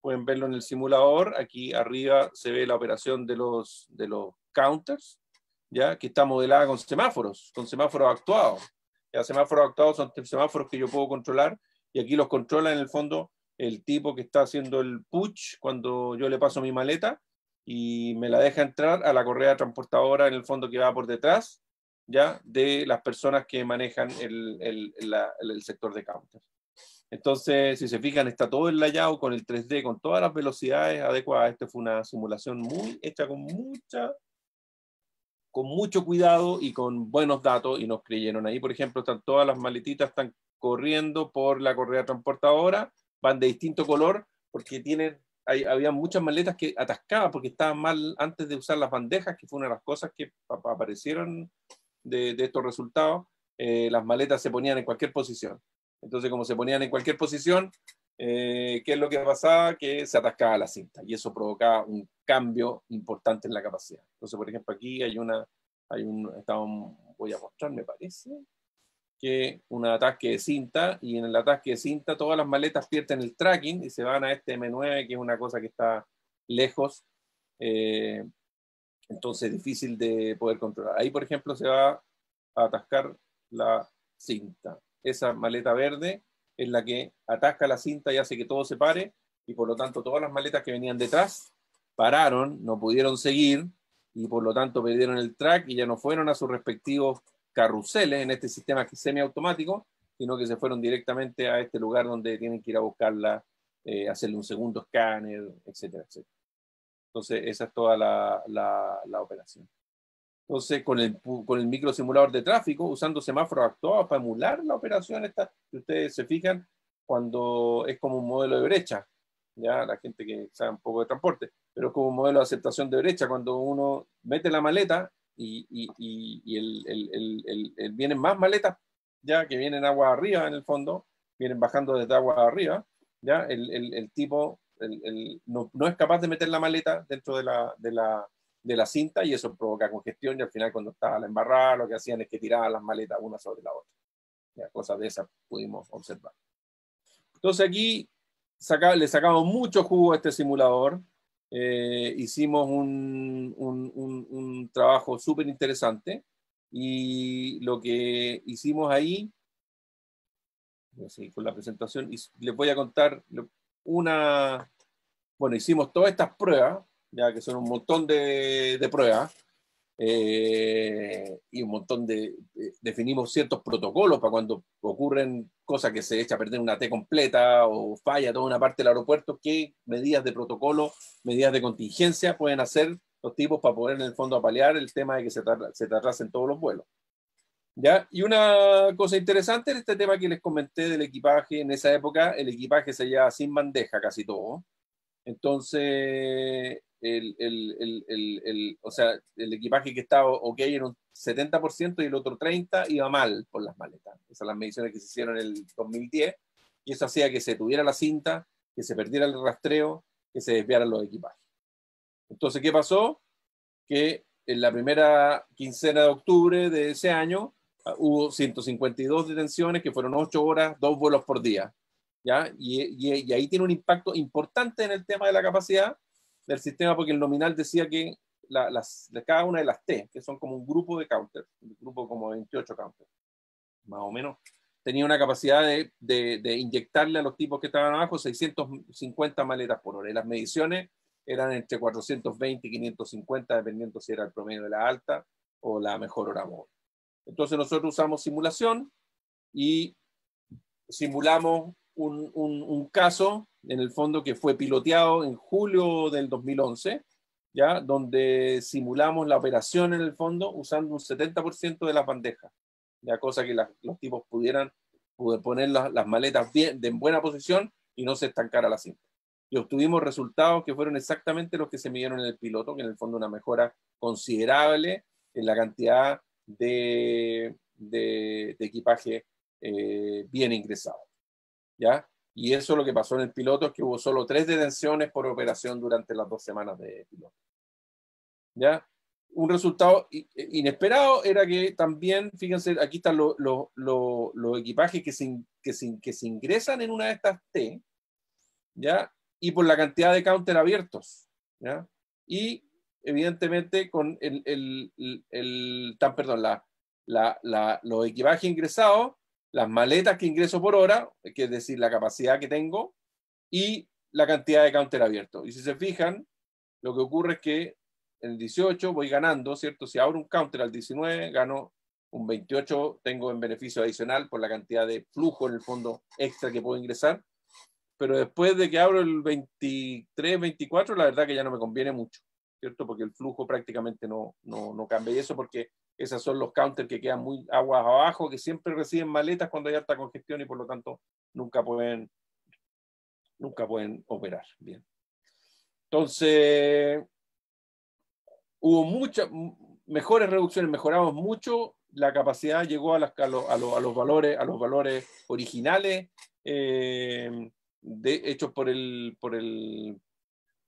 pueden verlo en el simulador, aquí arriba se ve la operación de los, de los counters, ya que está modelada con semáforos, con semáforos actuados. Los semáforos adaptados son semáforos que yo puedo controlar y aquí los controla en el fondo el tipo que está haciendo el push cuando yo le paso mi maleta y me la deja entrar a la correa transportadora en el fondo que va por detrás ya de las personas que manejan el, sector de counter. Entonces, si se fijan, está todo el layout con el 3D, con todas las velocidades adecuadas. Esta fue una simulación muy hecha con mucha con mucho cuidado y con buenos datos y nos creyeron. Ahí, por ejemplo, están todas las maletitas, están corriendo por la correa transportadora, van de distinto color porque tienen, había muchas maletas que atascaban porque estaban mal antes de usar las bandejas, que fue una de las cosas que aparecieron de, estos resultados. Eh, las maletas se ponían en cualquier posición. Entonces, como se ponían en cualquier posición, eh, ¿qué es lo que pasaba? Que se atascaba la cinta y eso provocaba un cambio importante en la capacidad. Entonces, por ejemplo, aquí hay una, hay un, está voy a mostrar, me parece, que un ataque de cinta y en el ataque de cinta todas las maletas pierden el tracking y se van a este M9 que es una cosa que está lejos eh, entonces difícil de poder controlar ahí por ejemplo se va a atascar la cinta esa maleta verde es la que ataca la cinta y hace que todo se pare, y por lo tanto todas las maletas que venían detrás pararon, no pudieron seguir, y por lo tanto perdieron el track y ya no fueron a sus respectivos carruseles en este sistema semiautomático, sino que se fueron directamente a este lugar donde tienen que ir a buscarla, eh, hacerle un segundo escáner, etcétera, etcétera. Entonces, esa es toda la, la operación. Entonces, con el, con el microsimulador de tráfico, usando semáforos actuados para emular la operación, esta, que ustedes se fijan, cuando es como un modelo de brecha, ya la gente que sabe un poco de transporte, pero es como un modelo de aceptación de brecha, cuando uno mete la maleta y, y, y, el, el, el, vienen más maletas, ya que vienen agua arriba en el fondo, vienen bajando desde agua arriba, ya el, tipo no, no, es capaz de meter la maleta dentro de la, de la de la cinta y eso provoca congestión y al final cuando estaba la embarrada lo que hacían es que tiraban las maletas una sobre la otra. cosas de esas pudimos observar. Entonces aquí le sacamos mucho jugo a este simulador. Eh, hicimos un, un, un, trabajo súper interesante y lo que hicimos ahí, con la presentación, y les voy a contar una, bueno, hicimos todas estas pruebas ya que son un montón de, de pruebas. Eh, y un montón de. definimos ciertos protocolos para cuando ocurren cosas que se echa a perder una T completa o falla toda una parte del aeropuerto, qué medidas de protocolo, medidas de contingencia pueden hacer los tipos para poder en el fondo apalear el tema de que se, se todos los vuelos. ¿Ya? Y una cosa interesante en este tema que les comenté del equipaje, en esa época el equipaje se llevaba sin bandeja casi todo. Entonces, el, el, el, o sea, el equipaje que estaba ok en un 70% y el otro 30% iba mal por las maletas. Esas son las mediciones que se hicieron en el 2010 y eso hacía que se tuviera la cinta, que se perdiera el rastreo, que se desviaran los equipajes. Entonces, ¿qué pasó? Que en la primera quincena de octubre de ese año ah, hubo 152 detenciones que fueron 8 horas, 2 vuelos por día. ¿ya? y, y ahí tiene un impacto importante en el tema de la capacidad del sistema porque el nominal decía que las, de cada una de las T, que son como un grupo de counters, un grupo como 28 counters, más o menos, tenía una capacidad de, de, de inyectarle a los tipos que estaban abajo 650 maletas por hora. Y las mediciones eran entre 420 y 550, dependiendo si era el promedio de la alta o la mejor hora móvil. Entonces nosotros usamos simulación y simulamos un, caso, en el fondo, que fue piloteado en julio del 2011, ¿ya? donde simulamos la operación, en el fondo, usando un 70% de las bandejas, la cosa que los tipos pudieran poder poner las maletas bien, de, en buena posición y no se estancara la cinta. Y obtuvimos resultados que fueron exactamente los que se midieron en el piloto, que en el fondo una mejora considerable en la cantidad de, equipaje eh, bien ingresado. ¿ya? Y eso es lo que pasó en el piloto, es que hubo solo tres detenciones por operación durante las dos semanas de piloto. ¿Ya? Un resultado inesperado era que también, fíjense, aquí están los, los, equipajes que se, que, se, que se ingresan en una de estas T, ¿ya? Y por la cantidad de counter abiertos, ¿ya? Y evidentemente con el, el, el, tan, perdón, la, la, la, los equipajes ingresados las maletas que ingreso por hora, que es decir, la capacidad que tengo, y la cantidad de counter abierto. Y si se fijan, lo que ocurre es que en el 18 voy ganando, ¿cierto? Si abro un counter al 19, gano un 28, tengo en beneficio adicional por la cantidad de flujo en el fondo extra que puedo ingresar. Pero después de que abro el 23, 24, la verdad que ya no me conviene mucho, ¿cierto? Porque el flujo prácticamente no, no, no cambia. Y eso porque esos son los counters que quedan muy aguas abajo, que siempre reciben maletas cuando hay alta congestión y por lo tanto nunca pueden, nunca pueden operar. Bien. Entonces, hubo muchas mejores reducciones, mejoramos mucho, la capacidad llegó a, los, valores, a los valores originales eh, hechos por el, por, el,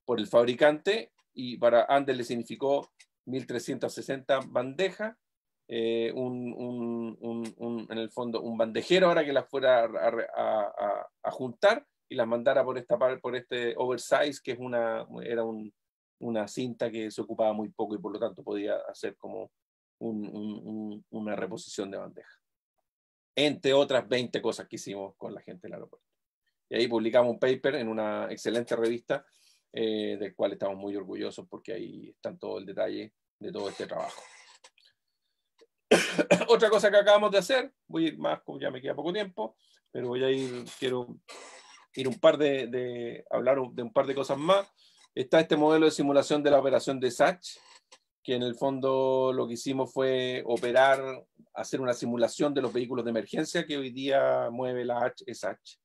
por el fabricante y para Ander le significó 1360 bandejas, eh, un, en el fondo un bandejero ahora que las fuera a, juntar y las mandara por esta por este oversize que es una era una cinta que se ocupaba muy poco y por lo tanto podía hacer como una reposición de bandeja entre otras 20 cosas que hicimos con la gente del aeropuerto. Y ahí publicamos un paper en una excelente revista eh, del cual estamos muy orgullosos porque ahí está todo el detalle de todo este trabajo. Otra cosa que acabamos de hacer, voy a ir más, ya me queda poco tiempo, pero voy a ir, quiero ir un par de, hablar de un par de cosas más. Está este modelo de simulación de la operación de SACH que en el fondo lo que hicimos fue operar, hacer una simulación de los vehículos de emergencia que hoy día mueve la HSH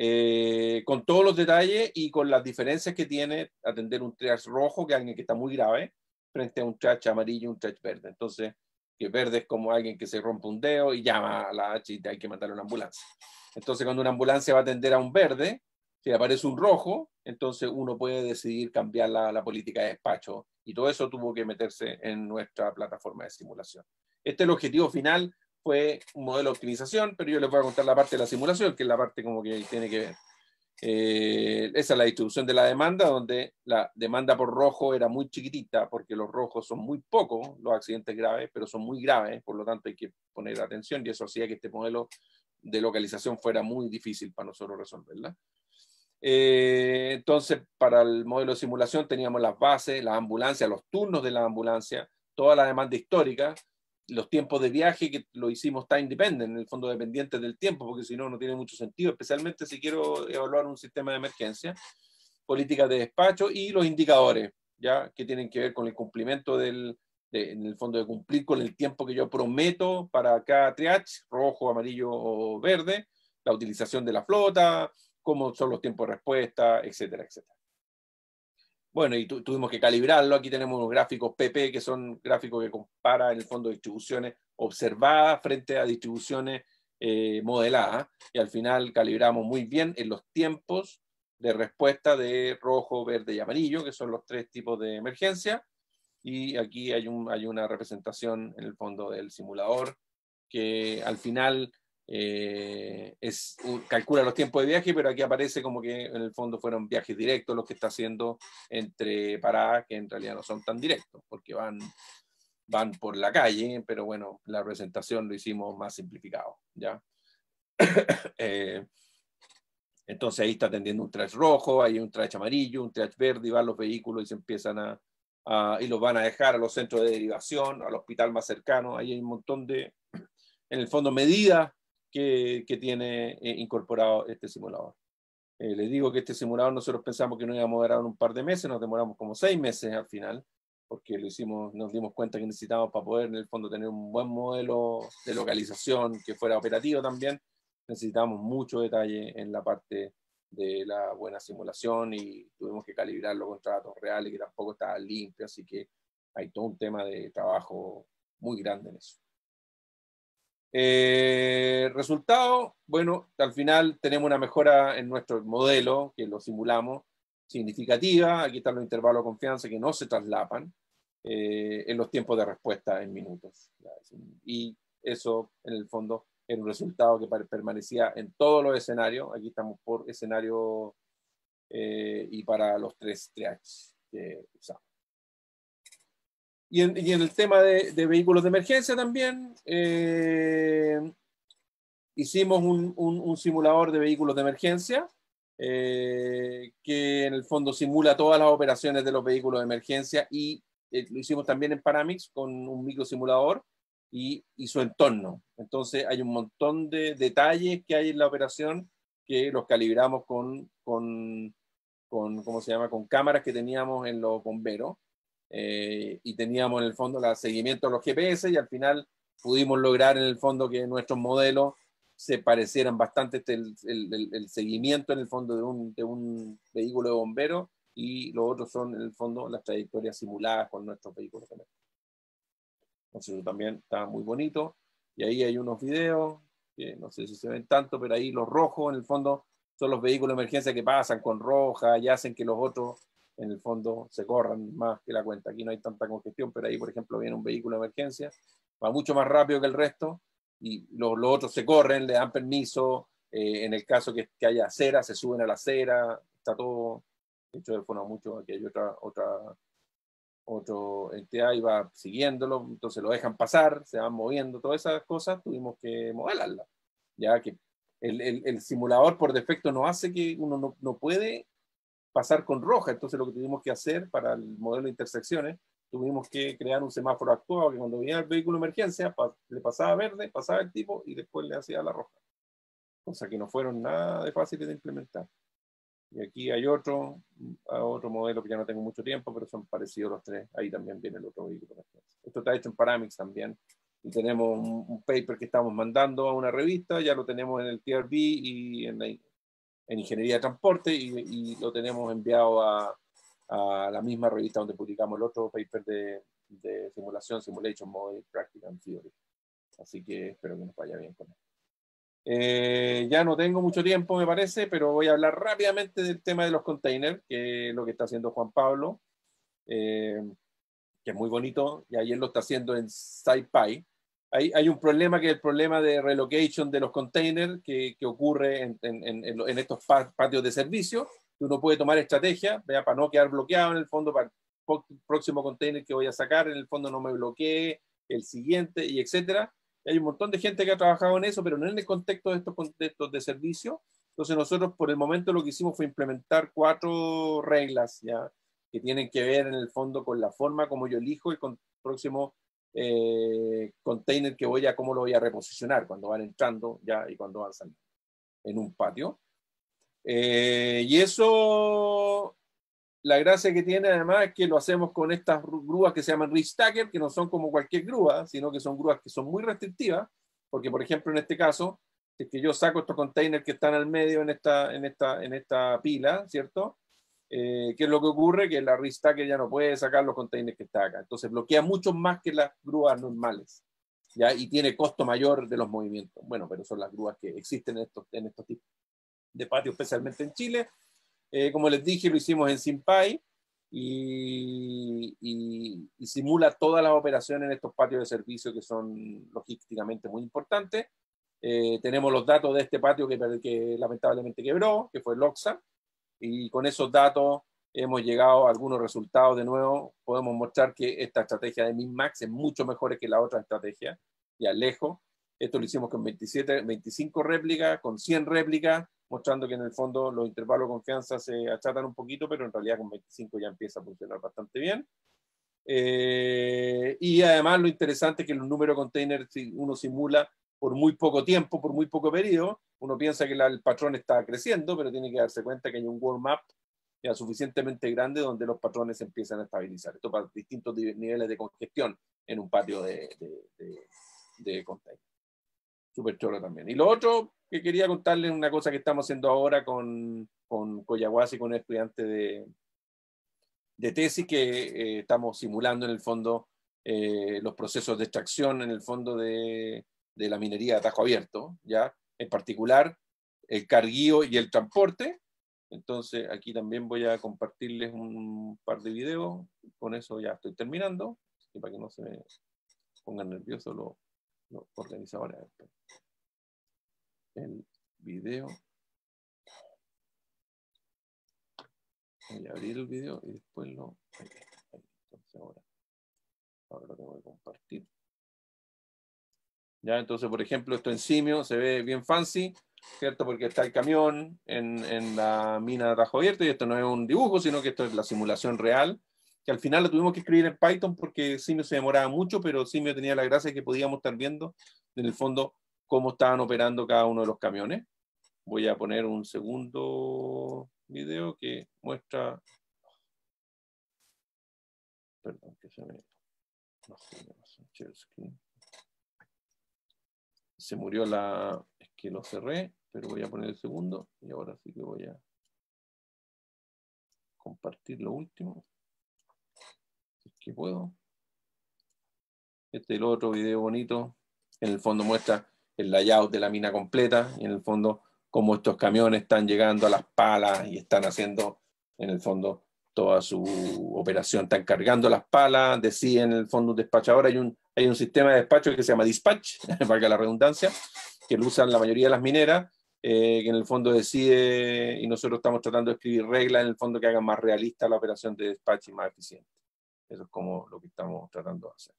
eh, con todos los detalles y con las diferencias que tiene atender un trash rojo, que es alguien que está muy grave, frente a un trash amarillo, un trash verde. Entonces, que verde es como alguien que se rompe un dedo y llama a la H y hay que mandar una ambulancia. Entonces, cuando una ambulancia va a atender a un verde, si aparece un rojo, entonces uno puede decidir cambiar la, la política de despacho. Y todo eso tuvo que meterse en nuestra plataforma de simulación. Este es el objetivo final, fue un modelo de optimización, pero yo les voy a contar la parte de la simulación, que es la parte como que tiene que ver. Eh, esa es la distribución de la demanda, donde la demanda por rojo era muy chiquitita, porque los rojos son muy pocos los accidentes graves, pero son muy graves, por lo tanto hay que poner atención y eso hacía que este modelo de localización fuera muy difícil para nosotros resolverla. Eh, entonces, para el modelo de simulación teníamos las bases, las ambulancias, los turnos de la ambulancia, toda la demanda histórica, los tiempos de viaje que lo hicimos tan independiente en el fondo dependiente del tiempo, porque si no, no tiene mucho sentido, especialmente si quiero evaluar un sistema de emergencia, política de despacho y los indicadores, ya que tienen que ver con el cumplimiento del, en el fondo de cumplir con el tiempo que yo prometo para cada triage, rojo, amarillo o verde, la utilización de la flota, cómo son los tiempos de respuesta, etcétera, etcétera. Bueno, y tuvimos que calibrarlo. Aquí tenemos unos gráficos PP, que son gráficos que compara el fondo de distribuciones observadas frente a distribuciones eh, modeladas. Y al final calibramos muy bien en los tiempos de respuesta de rojo, verde y amarillo, que son los tres tipos de emergencia. Y aquí hay, un, hay una representación en el fondo del simulador que al final eh, calcula los tiempos de viaje, pero aquí aparece como que en el fondo fueron viajes directos los que está haciendo entre paradas, que en realidad no son tan directos, porque van, van por la calle, pero bueno, la presentación lo hicimos más simplificado, ¿ya? Eh, entonces ahí está atendiendo un trash rojo, hay un trash amarillo, un trash verde, y van los vehículos y se empiezan a, y los van a dejar a los centros de derivación, al hospital más cercano, ahí hay un montón de, en el fondo, medidas que, tiene eh, incorporado este simulador. Eh, les digo que este simulador nosotros pensamos que no iba a en un par de meses, nos demoramos como seis meses al final, porque lo hicimos, nos dimos cuenta que necesitábamos para poder en el fondo tener un buen modelo de localización que fuera operativo también, necesitábamos mucho detalle en la parte de la buena simulación y tuvimos que calibrarlo con datos reales que tampoco estaba limpio, así que hay todo un tema de trabajo muy grande en eso. Eh, resultado, bueno, al final tenemos una mejora en nuestro modelo, que lo simulamos, significativa. Aquí están los intervalos de confianza que no se traslapan eh, en los tiempos de respuesta en minutos. Y eso, en el fondo, era un resultado que permanecía en todos los escenarios. Aquí estamos por escenario eh, y para los tres triages que usamos. Y en, el tema de, vehículos de emergencia también, eh, hicimos un, simulador de vehículos de emergencia eh, que en el fondo simula todas las operaciones de los vehículos de emergencia y eh, lo hicimos también en Paramix con un microsimulador y, y su entorno. Entonces hay un montón de detalles que hay en la operación que los calibramos con, con, se llama? Con cámaras que teníamos en los bomberos eh, y teníamos en el fondo el seguimiento de los GPS y al final pudimos lograr en el fondo que nuestros modelos se parecieran bastante este, el, seguimiento en el fondo de un, vehículo de bombero y los otros son en el fondo las trayectorias simuladas con nuestros vehículos. Entonces eso también está muy bonito. Y ahí hay unos videos, que no sé si se ven tanto, pero ahí los rojos en el fondo son los vehículos de emergencia que pasan con roja y hacen que los otros en el fondo se corran más que la cuenta. Aquí no hay tanta congestión, pero ahí, por ejemplo, viene un vehículo de emergencia, va mucho más rápido que el resto y los, otros se corren, le dan permiso. Eh, en el caso que, que, haya acera, se suben a la acera, está todo hecho de forma mucho. Aquí hay otra, otra, otro entidad y va siguiéndolo, entonces lo dejan pasar, se van moviendo, todas esas cosas tuvimos que modelarla Ya que el, el, el simulador por defecto no hace que uno no, no puede pasar con roja. Entonces lo que tuvimos que hacer para el modelo de intersecciones, tuvimos que crear un semáforo actuado que cuando venía el vehículo de emergencia le pasaba verde, pasaba el tipo y después le hacía la roja. Cosa que no fueron nada de fáciles de implementar. Y aquí hay otro, otro modelo que ya no tengo mucho tiempo, pero son parecidos los tres. Ahí también viene el otro vehículo emergencia. Esto está hecho en Paramix también. Y tenemos un, un paper que estamos mandando a una revista, ya lo tenemos en el TRB y en la, en Ingeniería de Transporte y, lo tenemos enviado a, la misma revista donde publicamos el otro paper de, de simulación, Simulation Model, Practical Theory. Así que espero que nos vaya bien con él. Eh, ya no tengo mucho tiempo, me parece, pero voy a hablar rápidamente del tema de los containers, que es lo que está haciendo Juan Pablo, eh, que es muy bonito, y ayer lo está haciendo en SciPy, hay, un problema que es el problema de relocation de los containers que, ocurre en, estos patios de servicio. Uno puede tomar estrategia vea para no quedar bloqueado en el fondo, para el próximo container que voy a sacar, en el fondo no me bloquee, el siguiente, y etcétera. Hay un montón de gente que ha trabajado en eso, pero no en el contexto de estos contextos de servicio. Entonces nosotros por el momento lo que hicimos fue implementar cuatro reglas ya que tienen que ver en el fondo con la forma como yo elijo el próximo eh, container que voy a, cómo lo voy a reposicionar cuando van entrando ya y cuando van saliendo en un patio. Eh, y eso, la gracia que tiene además es que lo hacemos con estas grúas que se llaman restacker Stacker, que no son como cualquier grúa, sino que son grúas que son muy restrictivas, porque por ejemplo en este caso, es que yo saco estos containers que están al medio en esta, en esta, en esta pila, ¿cierto? Eh, ¿Qué es lo que ocurre? Que la que ya no puede sacar los containers que está acá. Entonces bloquea mucho más que las grúas normales. Y tiene costo mayor de los movimientos. Bueno, pero son las grúas que existen en estos, en estos tipos de patios, especialmente en Chile. Eh, como les dije, lo hicimos en Simpai y, simula todas las operaciones en estos patios de servicio que son logísticamente muy importantes. Eh, tenemos los datos de este patio que, que, lamentablemente quebró, que fue Loxa, y con esos datos hemos llegado a algunos resultados de nuevo. Podemos mostrar que esta estrategia de MinMax es mucho mejor que la otra estrategia, ya lejos. Esto lo hicimos con 27, 25 réplicas, con 100 réplicas, mostrando que en el fondo los intervalos de confianza se achatan un poquito, pero en realidad con 25 ya empieza a funcionar bastante bien. Eh, y además lo interesante es que los números de containers uno simula por muy poco tiempo, por muy poco periodo. Uno piensa que el patrón está creciendo, pero tiene que darse cuenta que hay un warm-up ya suficientemente grande donde los patrones empiezan a estabilizar. Esto para distintos niveles de congestión en un patio de, de, de, container. Súper choro también. Y lo otro que quería contarles una cosa que estamos haciendo ahora con, con y con un estudiante de, de tesis que eh, estamos simulando en el fondo eh, los procesos de extracción en el fondo de, de la minería de Tajo Abierto, ¿ya? en particular el carguío y el transporte. Entonces aquí también voy a compartirles un par de videos, con eso ya estoy terminando, y para que no se me pongan nerviosos los organizadores. El video. Voy a abrir el video y después lo... Entonces ahora, ahora lo tengo que compartir. Entonces, por ejemplo, esto en simio se ve bien fancy, ¿cierto? Porque está el camión en, la mina de trabajo Abierto y esto no es un dibujo, sino que esto es la simulación real, que al final lo tuvimos que escribir en Python porque simio se demoraba mucho, pero simio tenía la gracia de que podíamos estar viendo, en el fondo, cómo estaban operando cada uno de los camiones. Voy a poner un segundo video que muestra... Perdón, que se me... No, no me se murió la... Es que lo cerré, pero voy a poner el segundo y ahora sí que voy a compartir lo último. Si es que puedo. Este es el otro video bonito. En el fondo muestra el layout de la mina completa y en el fondo cómo estos camiones están llegando a las palas y están haciendo en el fondo toda su operación. Están cargando las palas, Decía en el fondo un despachador, hay un, hay un sistema de despacho que se llama dispatch, que la redundancia, que lo usan la mayoría de las mineras, eh, que en el fondo decide, y nosotros estamos tratando de escribir reglas en el fondo que hagan más realista la operación de despacho y más eficiente. Eso es como lo que estamos tratando de hacer.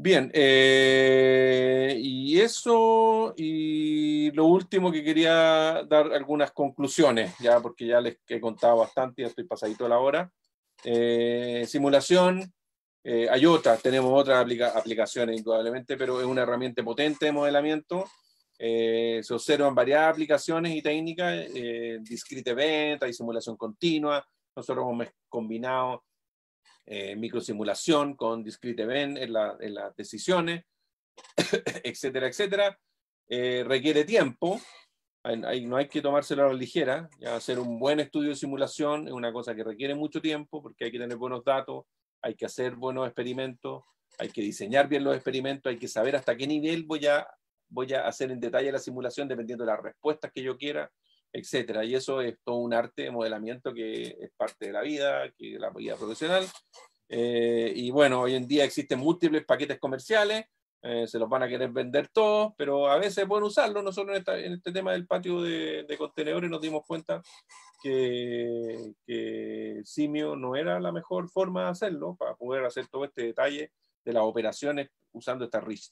Bien, eh, y eso, y lo último que quería dar algunas conclusiones, ya porque ya les he contado bastante, ya estoy pasadito a la hora. Eh, simulación, eh, hay otras, tenemos otras aplicaciones indudablemente, pero es una herramienta potente de modelamiento. Eh, se observan varias aplicaciones y técnicas, eh, discrete event, hay simulación continua, nosotros hemos combinado microsimulación con discrete event en, las decisiones, etcétera, etcétera. requiere tiempo, no hay que tomárselo a la ligera, hacer un buen estudio de simulación es una cosa que requiere mucho tiempo porque hay que tener buenos datos, hay que hacer buenos experimentos, hay que diseñar bien los experimentos, hay que saber hasta qué nivel voy a, voy a hacer en detalle la simulación dependiendo de las respuestas que yo quiera, etc. Y eso es todo un arte de modelamiento que es parte de la vida, que de la vida profesional. Eh, y bueno, hoy en día existen múltiples paquetes comerciales eh, se los van a querer vender todos, pero a veces pueden usarlo. Nosotros en, este tema del patio de, contenedores nos dimos cuenta que, Simio no era la mejor forma de hacerlo para poder hacer todo este detalle de las operaciones usando esta Rich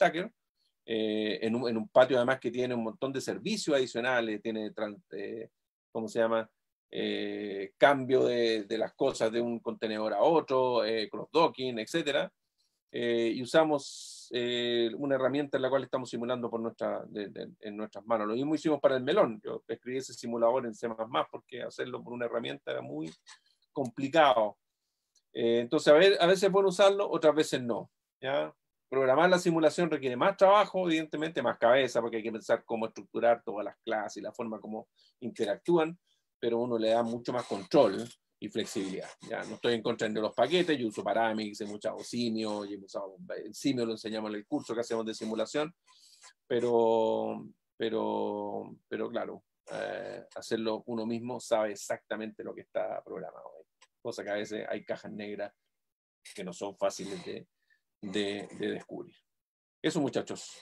eh, en, un, patio además que tiene un montón de servicios adicionales, tiene, eh, ¿cómo se llama? Eh, cambio de, de, las cosas de un contenedor a otro, cross-docking, etcétera, eh, y usamos eh, una herramienta en la cual estamos simulando por nuestra, en nuestras manos. Lo mismo hicimos para el melón. Yo escribí ese simulador en C++ porque hacerlo por una herramienta era muy complicado. Eh, entonces, a, veces a veces pueden usarlo, otras veces no. ¿ya? Programar la simulación requiere más trabajo, evidentemente más cabeza, porque hay que pensar cómo estructurar todas las clases y la forma como interactúan, pero uno le da mucho más control y flexibilidad. Ya no estoy encontrando los paquetes, yo uso Paramix, he usado Simio, he usado eh, Simio, lo enseñamos en el curso que hacemos de simulación, pero, pero, pero claro, eh, hacerlo uno mismo sabe exactamente lo que está programado Cosa que a veces hay cajas negras que no son fáciles de, de, descubrir. Eso muchachos,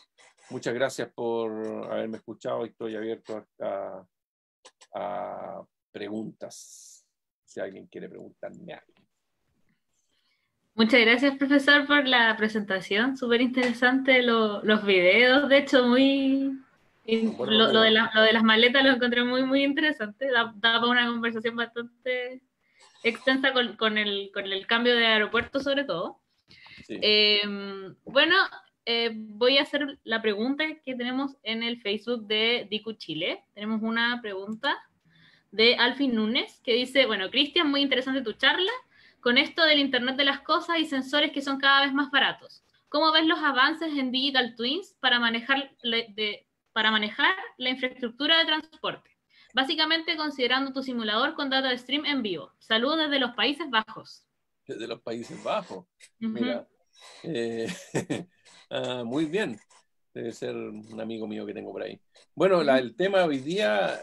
muchas gracias por haberme escuchado y estoy abierto a, a preguntas si alguien quiere preguntarme algo. Muchas gracias, profesor, por la presentación. Súper interesante los videos. De hecho, muy lo, de las maletas lo encontré muy, muy interesante. daba una conversación bastante extensa con, el, cambio de aeropuerto, sobre todo. Em, bueno, eh, voy a hacer la pregunta que tenemos en el Facebook de Dicu Chile. Tenemos una pregunta de Alfin Núñez, que dice, bueno, Cristian, muy interesante tu charla con esto del Internet de las Cosas y sensores que son cada vez más baratos. ¿Cómo ves los avances en Digital Twins para manejar, para manejar la infraestructura de transporte? Básicamente considerando tu simulador con data stream en vivo. Saludos desde los Países Bajos. Desde los Países Bajos. Mira. Eh, ah, muy bien. Debe ser un amigo mío que tengo por ahí. Bueno, el tema hoy día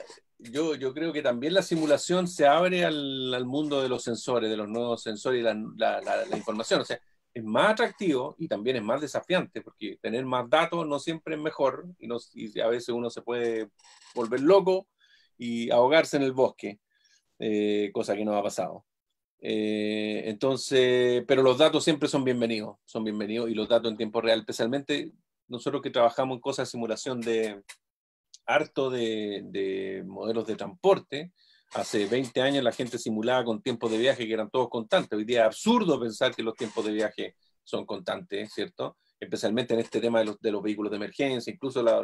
yo, yo creo que también la simulación se abre al, mundo de los sensores, de los nuevos sensores y la, la, información. O sea, es más atractivo y también es más desafiante, porque tener más datos no siempre es mejor y, no, y a veces uno se puede volver loco y ahogarse en el bosque, eh, cosa que no ha pasado. Eh, entonces, pero los datos siempre son bienvenidos, son bienvenidos y los datos en tiempo real, especialmente nosotros que trabajamos en cosas de simulación de, harto de, modelos de transporte. Hace 20 años la gente simulaba con tiempos de viaje que eran todos constantes. Hoy día es absurdo pensar que los tiempos de viaje son constantes, ¿cierto? Especialmente en este tema de los, de vehículos de emergencia, incluso la,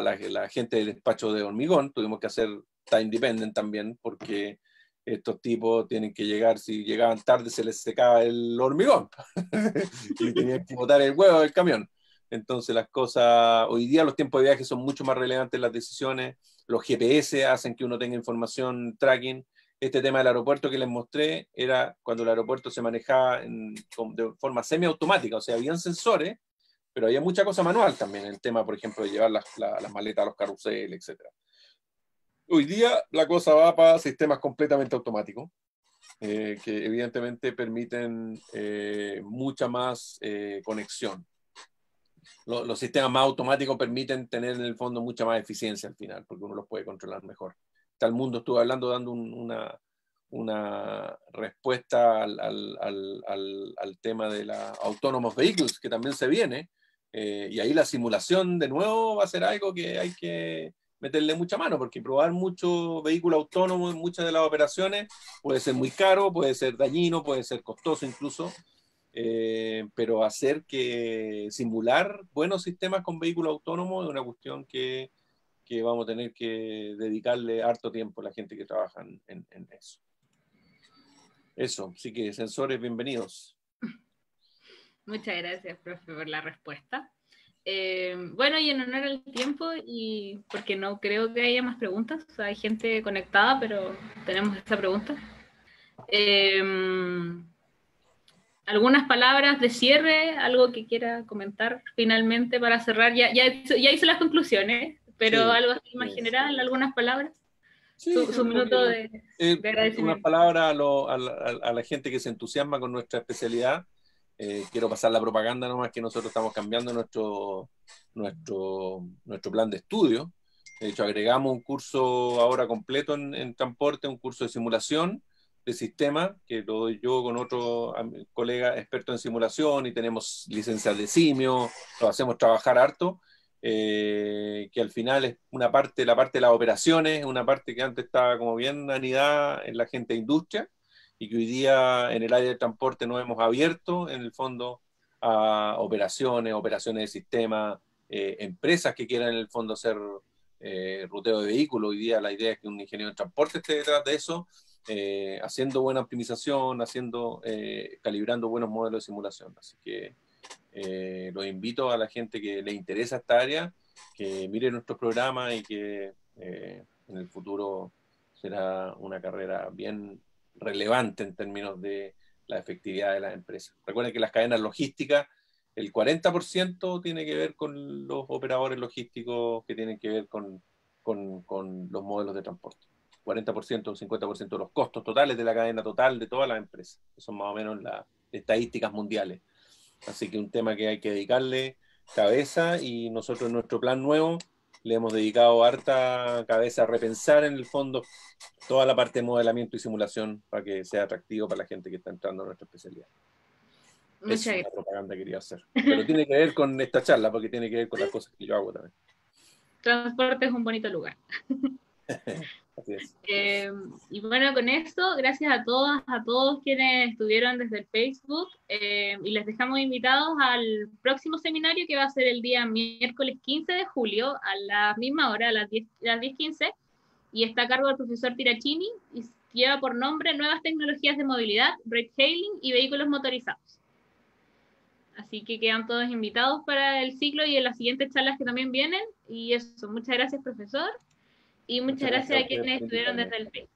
la, gente del despacho de hormigón, tuvimos que hacer time dependent también, porque estos tipos tienen que llegar, si llegaban tarde se les secaba el hormigón y tenían que botar el huevo del camión. Entonces las cosas, hoy día los tiempos de viaje son mucho más relevantes las decisiones, los GPS hacen que uno tenga información, tracking. Este tema del aeropuerto que les mostré era cuando el aeropuerto se manejaba de forma semiautomática, o sea, habían sensores, pero había mucha cosa manual también, el tema, por ejemplo, de llevar las, maletas a los carruseles, etc. Hoy día la cosa va para sistemas completamente automáticos, eh, que evidentemente permiten eh, mucha más eh, conexión los sistemas más automáticos permiten tener en el fondo mucha más eficiencia al final, porque uno los puede controlar mejor. Tal mundo estuvo hablando dando una, respuesta al, tema de los autónomos vehículos, que también se viene, eh, y ahí la simulación de nuevo va a ser algo que hay que meterle mucha mano, porque probar muchos vehículos autónomo en muchas de las operaciones puede ser muy caro, puede ser dañino, puede ser costoso incluso, eh, pero hacer que simular buenos sistemas con vehículo autónomo es una cuestión que, que, vamos a tener que dedicarle harto tiempo a la gente que trabaja en, eso. Eso, así que sensores, bienvenidos. Muchas gracias, profe, por la respuesta. Eh, bueno, y en honor al tiempo, y porque no creo que haya más preguntas, hay gente conectada, pero tenemos esta pregunta. Eh, algunas palabras de cierre, algo que quiera comentar finalmente para cerrar. Ya, ya, hice las conclusiones, pero algo más general, algunas palabras. Sí, minuto eh, de, agradecimiento. Una palabra a, la, gente que se entusiasma con nuestra especialidad. Eh, quiero pasar la propaganda nomás que nosotros estamos cambiando nuestro, nuestro, nuestro plan de estudio. De hecho, agregamos un curso ahora completo en, en transporte, un curso de simulación de sistema, que lo doy yo con otro colega experto en simulación y tenemos licencias de simio, lo hacemos trabajar harto, eh, que al final es una parte, la parte de las operaciones, una parte que antes estaba como bien anidada en la gente de industria y que hoy día en el área de transporte no hemos abierto en el fondo a operaciones, operaciones de sistema, eh, empresas que quieran en el fondo hacer eh, ruteo de vehículos. Hoy día la idea es que un ingeniero de transporte esté detrás de eso eh, haciendo buena optimización, haciendo, eh, calibrando buenos modelos de simulación. Así que eh, los invito a la gente que le interesa esta área, que mire nuestros programas y que en el futuro será una carrera bien relevante en términos de la efectividad de las empresas. Recuerden que las cadenas logísticas, el 40% tiene que ver con los operadores logísticos que tienen que ver con los modelos de transporte. 40% o 50% de los costos totales de la cadena total de toda la empresa. Son más o menos las estadísticas mundiales. Así que un tema que hay que dedicarle cabeza y nosotros en nuestro plan nuevo le hemos dedicado harta cabeza a repensar en el fondo toda la parte de modelamiento y simulación para que sea atractivo para la gente que está entrando a nuestra especialidad. Muchas propaganda quería hacer. Pero tiene que ver con esta charla porque tiene que ver con las cosas que yo hago también. Transporte es un bonito lugar. Eh, y bueno, con esto, gracias a todas, a todos quienes estuvieron desde el Facebook eh, y les dejamos invitados al próximo seminario que va a ser el día miércoles 15 de julio a la misma hora, a las 10.15 las 10, y está a cargo del profesor Tirachini y lleva por nombre Nuevas Tecnologías de Movilidad, Red Hailing y Vehículos Motorizados. Así que quedan todos invitados para el ciclo y en las siguientes charlas que también vienen. Y eso, muchas gracias, profesor. Y muchas, gracias, a quienes estuvieron desde el Facebook.